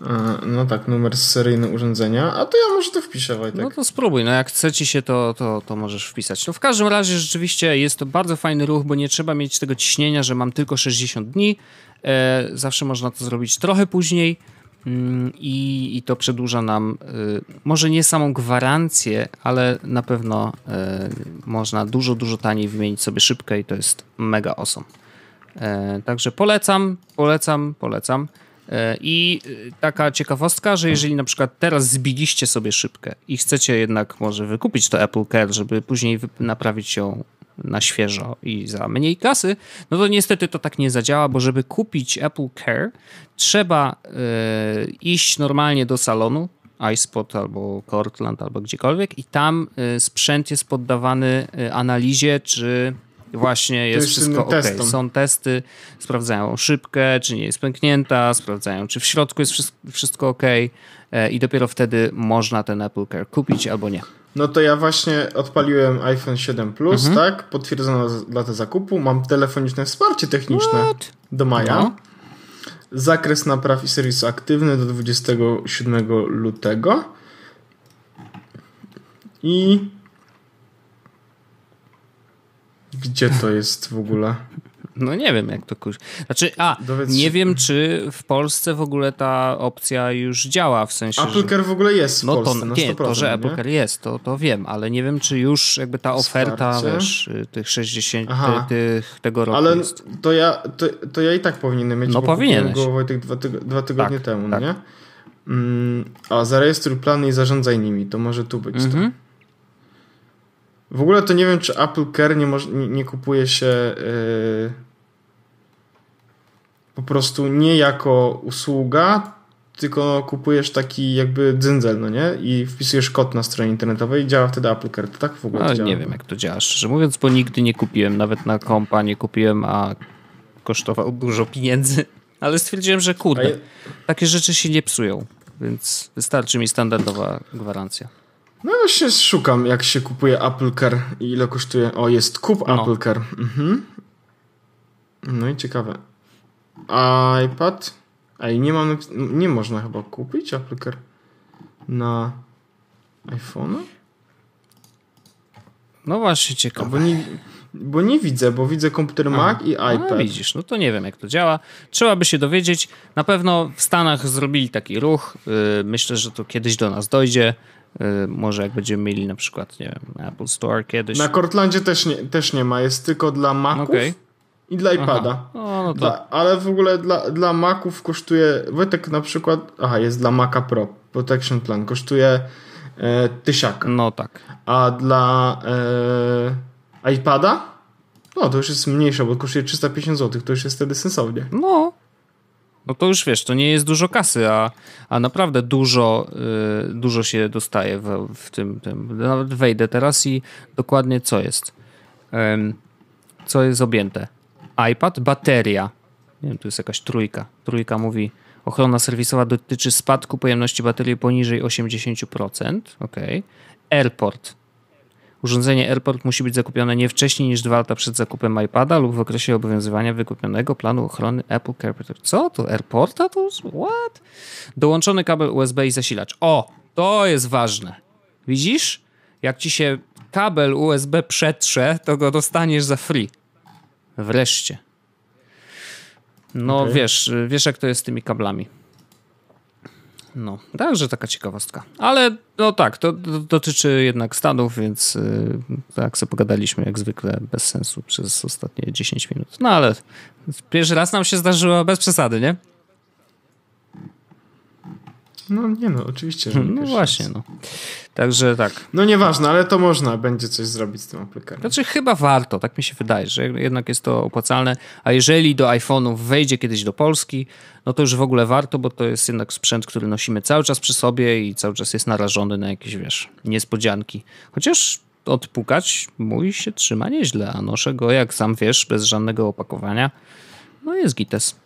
E, no tak, numer seryjny urządzenia, a to ja może to wpiszę, Wojtek. No to spróbuj, no jak chce ci się, to, to, to możesz wpisać. No w każdym razie rzeczywiście jest to bardzo fajny ruch, bo nie trzeba mieć tego ciśnienia, że mam tylko 60 dni. E, zawsze można to zrobić trochę później Mm, i, i to przedłuża nam y, może nie samą gwarancję, ale na pewno y, można dużo, dużo taniej wymienić sobie szybkę i to jest mega awesome. E, także polecam, polecam, polecam. E, I y, taka ciekawostka, że jeżeli na przykład teraz zbiliście sobie szybkę i chcecie jednak może wykupić to Apple Care, żeby później naprawić ją na świeżo i za mniej kasy, no to niestety to tak nie zadziała, bo żeby kupić Apple Care, trzeba e, iść normalnie do salonu, iSpot albo Cortland albo gdziekolwiek i tam y, sprzęt jest poddawany y, analizie, czy właśnie jest, jest wszystko ok. Testem. Są testy, sprawdzają szybkę, czy nie jest pęknięta, sprawdzają, czy w środku jest wszystko ok y, i dopiero wtedy można ten Apple Care kupić albo nie. No to ja właśnie odpaliłem iPhone 7 Plus, mhm. tak? Potwierdzono datę zakupu. Mam telefoniczne wsparcie techniczne What? do maja. No. Zakres napraw i serwisu aktywny do 27 lutego. I gdzie to jest w ogóle? No nie wiem, jak to kuś. Znaczy, a, Dowiedz nie się. wiem, czy w Polsce w ogóle ta opcja już działa, w sensie... AppleCare że... w ogóle jest w no Polsce, to, na nie, to, że AppleCare jest, to, to wiem, ale nie wiem, czy już jakby ta oferta, wiesz, y, tych 60, Aha. tych, tego roku Ale jest. to ja, to, to ja i tak powinienem mieć, no, bo powinieneś. go Wojtek dwa, tyg dwa tygodnie tak, temu, tak. nie? Mm, a zarejestruj plany i zarządzaj nimi, to może tu być to. Mhm. W ogóle to nie wiem, czy Apple Care nie, może, nie, nie kupuje się yy, po prostu nie jako usługa, tylko kupujesz taki jakby dzyndzel, no nie? I wpisujesz kod na stronie internetowej i działa wtedy Apple Care. To tak w ogóle no, działa? Nie wiem, jak to działa, szczerze mówiąc, bo nigdy nie kupiłem, nawet na kompa nie kupiłem, a kosztował dużo pieniędzy. *laughs* Ale stwierdziłem, że kurde, je... takie rzeczy się nie psują, więc wystarczy mi standardowa gwarancja. No właśnie no szukam, jak się kupuje Apple Car i ile kosztuje. O, jest kup no. Apple Car. Mhm. No i ciekawe. iPad? Ej, nie mam, nie można chyba kupić Apple Car na iPhone? No właśnie ciekawe. Bo nie, bo nie widzę, bo widzę komputer Aha. Mac i no, no iPad. No widzisz, no to nie wiem jak to działa. Trzeba by się dowiedzieć. Na pewno w Stanach zrobili taki ruch. Y, myślę, że to kiedyś do nas dojdzie Y, może jak będziemy mieli na przykład, nie wiem, Apple Store kiedyś. Na Cortlandzie też nie, też nie ma, jest tylko dla Maców okay. i dla iPada. O, no to... Dla, ale w ogóle dla, dla Maców kosztuje, Wojtek na przykład, aha, jest dla Maca Pro, Protection Plan, kosztuje e, No tak. A dla e, iPada, no to już jest mniejsza, bo kosztuje 350 zł, to już jest wtedy sensownie. No, no to już wiesz, to nie jest dużo kasy, a, a naprawdę dużo, yy, dużo się dostaje w, w tym, tym. Nawet wejdę teraz i dokładnie co jest. co jest objęte? iPad, bateria. Nie wiem, tu jest jakaś trójka. Trójka mówi, ochrona serwisowa dotyczy spadku pojemności baterii poniżej 80%. Ok. Airport Urządzenie AirPort musi być zakupione nie wcześniej niż 2 lata przed zakupem iPada lub w okresie obowiązywania wykupionego planu ochrony Apple Care Co to? AirPorta to What? Dołączony kabel USB i zasilacz. O, to jest ważne. Widzisz? Jak ci się kabel USB przetrze, to go dostaniesz za free. Wreszcie. No okay. wiesz, wiesz jak to jest z tymi kablami. No, także taka ciekawostka. Ale no tak, to, to dotyczy jednak Stanów, więc yy, tak sobie pogadaliśmy jak zwykle bez sensu przez ostatnie 10 minut. No ale pierwszy raz nam się zdarzyło bez przesady, nie? No nie no, oczywiście. Że no właśnie, no. Także tak. No nieważne, ale to można będzie coś zrobić z tym aplikacją. Znaczy chyba warto, tak mi się wydaje, że jednak jest to opłacalne, a jeżeli do iPhone'ów wejdzie kiedyś do Polski, no to już w ogóle warto, bo to jest jednak sprzęt, który nosimy cały czas przy sobie i cały czas jest narażony na jakieś, wiesz, niespodzianki. Chociaż odpukać mój się trzyma nieźle, a noszę go, jak sam wiesz, bez żadnego opakowania. No jest gites.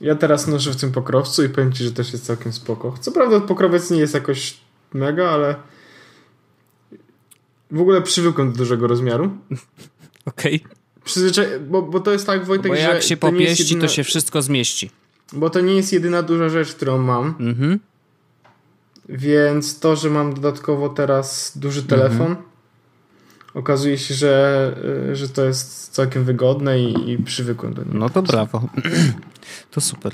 Ja teraz noszę w tym pokrowcu i powiem Ci, że też jest całkiem spoko. Co prawda pokrowiec nie jest jakoś mega, ale w ogóle przywykłem do dużego rozmiaru. *laughs* Okej. Okay. Bo, bo to jest tak, Wojtek, bo jak że... jak się popieści, jedyna... to się wszystko zmieści. Bo to nie jest jedyna duża rzecz, którą mam. Mhm. Więc to, że mam dodatkowo teraz duży mhm. telefon, mhm okazuje się, że, y, że to jest całkiem wygodne i, i przywykłem do niego. No to brawo. *clears throat* To super.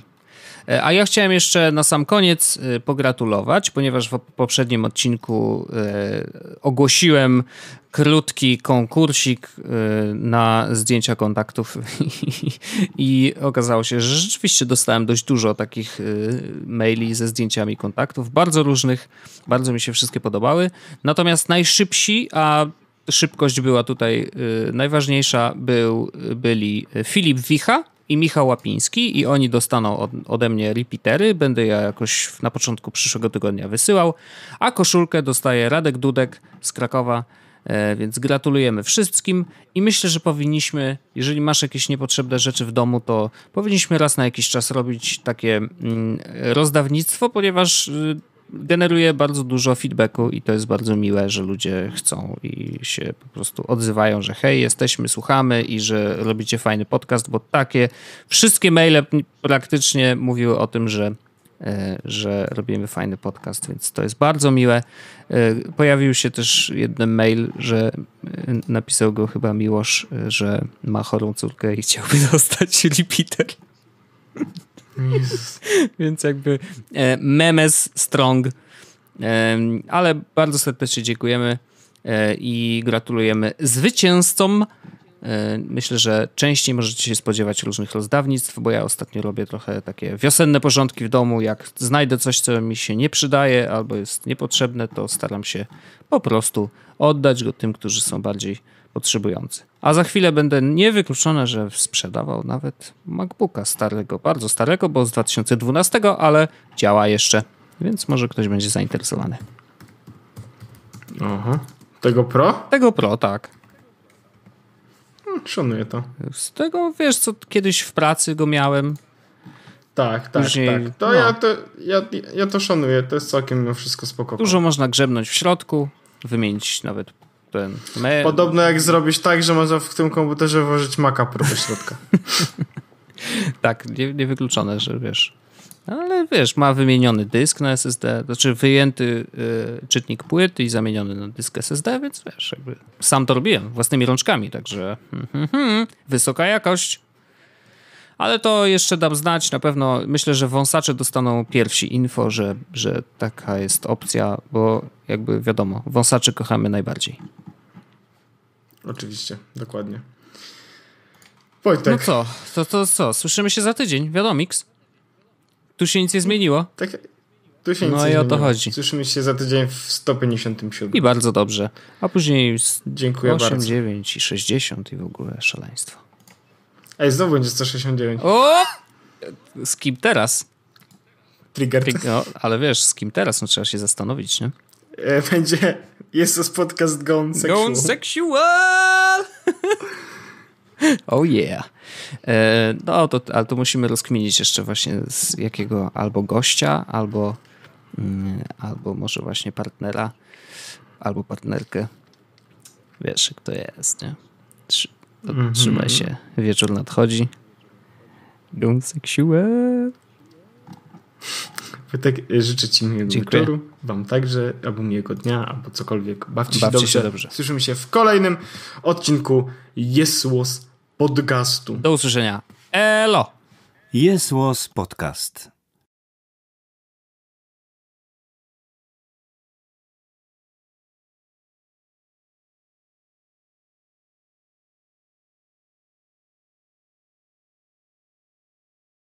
E, a ja chciałem jeszcze na sam koniec y, pogratulować, ponieważ w poprzednim odcinku e, ogłosiłem krótki konkursik e, na zdjęcia kontaktów *laughs* i okazało się, że rzeczywiście dostałem dość dużo takich maili ze zdjęciami kontaktów, bardzo różnych, bardzo mi się wszystkie podobały. Natomiast najszybsi, a szybkość była tutaj y, najważniejsza. Był, byli y, Filip Wicha i Michał Łapiński i oni dostaną od, ode mnie repeatery. Będę ja jakoś na początku przyszłego tygodnia wysyłał. A koszulkę dostaje Radek Dudek z Krakowa. Y, więc gratulujemy wszystkim i myślę, że powinniśmy, jeżeli masz jakieś niepotrzebne rzeczy w domu, to powinniśmy raz na jakiś czas robić takie y, rozdawnictwo, ponieważ y, generuje bardzo dużo feedbacku i to jest bardzo miłe, że ludzie chcą i się po prostu odzywają, że hej, jesteśmy, słuchamy i że robicie fajny podcast, bo takie wszystkie maile praktycznie mówiły o tym, że e, że robimy fajny podcast, więc to jest bardzo miłe. E, pojawił się też jeden mail, że e, napisał go chyba Miłosz, że ma chorą córkę i chciałby *laughs* dostać peter. *laughs* Więc jakby e, memes strong. E, ale bardzo serdecznie dziękujemy e, i gratulujemy zwycięzcom. E, myślę, że częściej możecie się spodziewać różnych rozdawnictw, bo ja ostatnio robię trochę takie wiosenne porządki w domu. Jak znajdę coś, co mi się nie przydaje albo jest niepotrzebne, to staram się po prostu oddać go tym, którzy są bardziej potrzebujący. A za chwilę będę niewykluczony, że sprzedawał nawet MacBooka starego, bardzo starego, bo z 2012, ale działa jeszcze, więc może ktoś będzie zainteresowany. Aha. Tego Pro? Tego Pro, tak. Hmm, szanuję to. Z tego, wiesz co, kiedyś w pracy go miałem, tak, tak, Później, tak. To, no. ja, to ja, ja to szanuję, to jest całkiem wszystko spoko. Dużo można grzebnąć w środku, wymienić nawet ten. My... Podobno jak zrobisz tak, że można w tym komputerze włożyć Maca Pro do środka. *laughs* tak, niewykluczone, że wiesz. Ale wiesz, ma wymieniony dysk na SSD, znaczy wyjęty y, czytnik płyt i zamieniony na dysk SSD, więc wiesz, jakby sam to robiłem własnymi rączkami, także hmm, hmm, hmm, wysoka jakość. Ale to jeszcze dam znać, na pewno myślę, że wąsacze dostaną pierwsi info, że, że taka jest opcja, bo jakby wiadomo, Wąsacze kochamy najbardziej. Oczywiście, dokładnie. Wojtek. No co, to, to co, słyszymy się za tydzień, wiadomix. Tu się nic nie zmieniło. Tak, tu się no i o to chodzi. Słyszymy się za tydzień w 157. I bardzo dobrze. A później Dziękuję 8, bardzo. 9 i 60 i w ogóle szaleństwo. Ej, znowu będzie 169. O! Z kim teraz? Trigger. Trig no, ale wiesz, z kim teraz? No trzeba się zastanowić, nie? E, będzie... Jest to podcast Gone Sexual. Gone Sexual! *laughs* oh yeah. E, no, to, ale to musimy rozkminić jeszcze właśnie z jakiego albo gościa, albo, mm, albo może właśnie partnera, albo partnerkę. Wiesz, kto jest, nie? Mm -hmm. Trzymaj mhm. się, wieczór nadchodzi. Don't sexual. Tak, życzę Ci miłego Dziękuję. wieczoru, Wam także, albo miłego dnia, albo cokolwiek. Bawcie, Bawcie się, dobrze. się dobrze. Słyszymy się w kolejnym odcinku Jesłos Podcastu. Do usłyszenia. Elo! Jesłos Podcast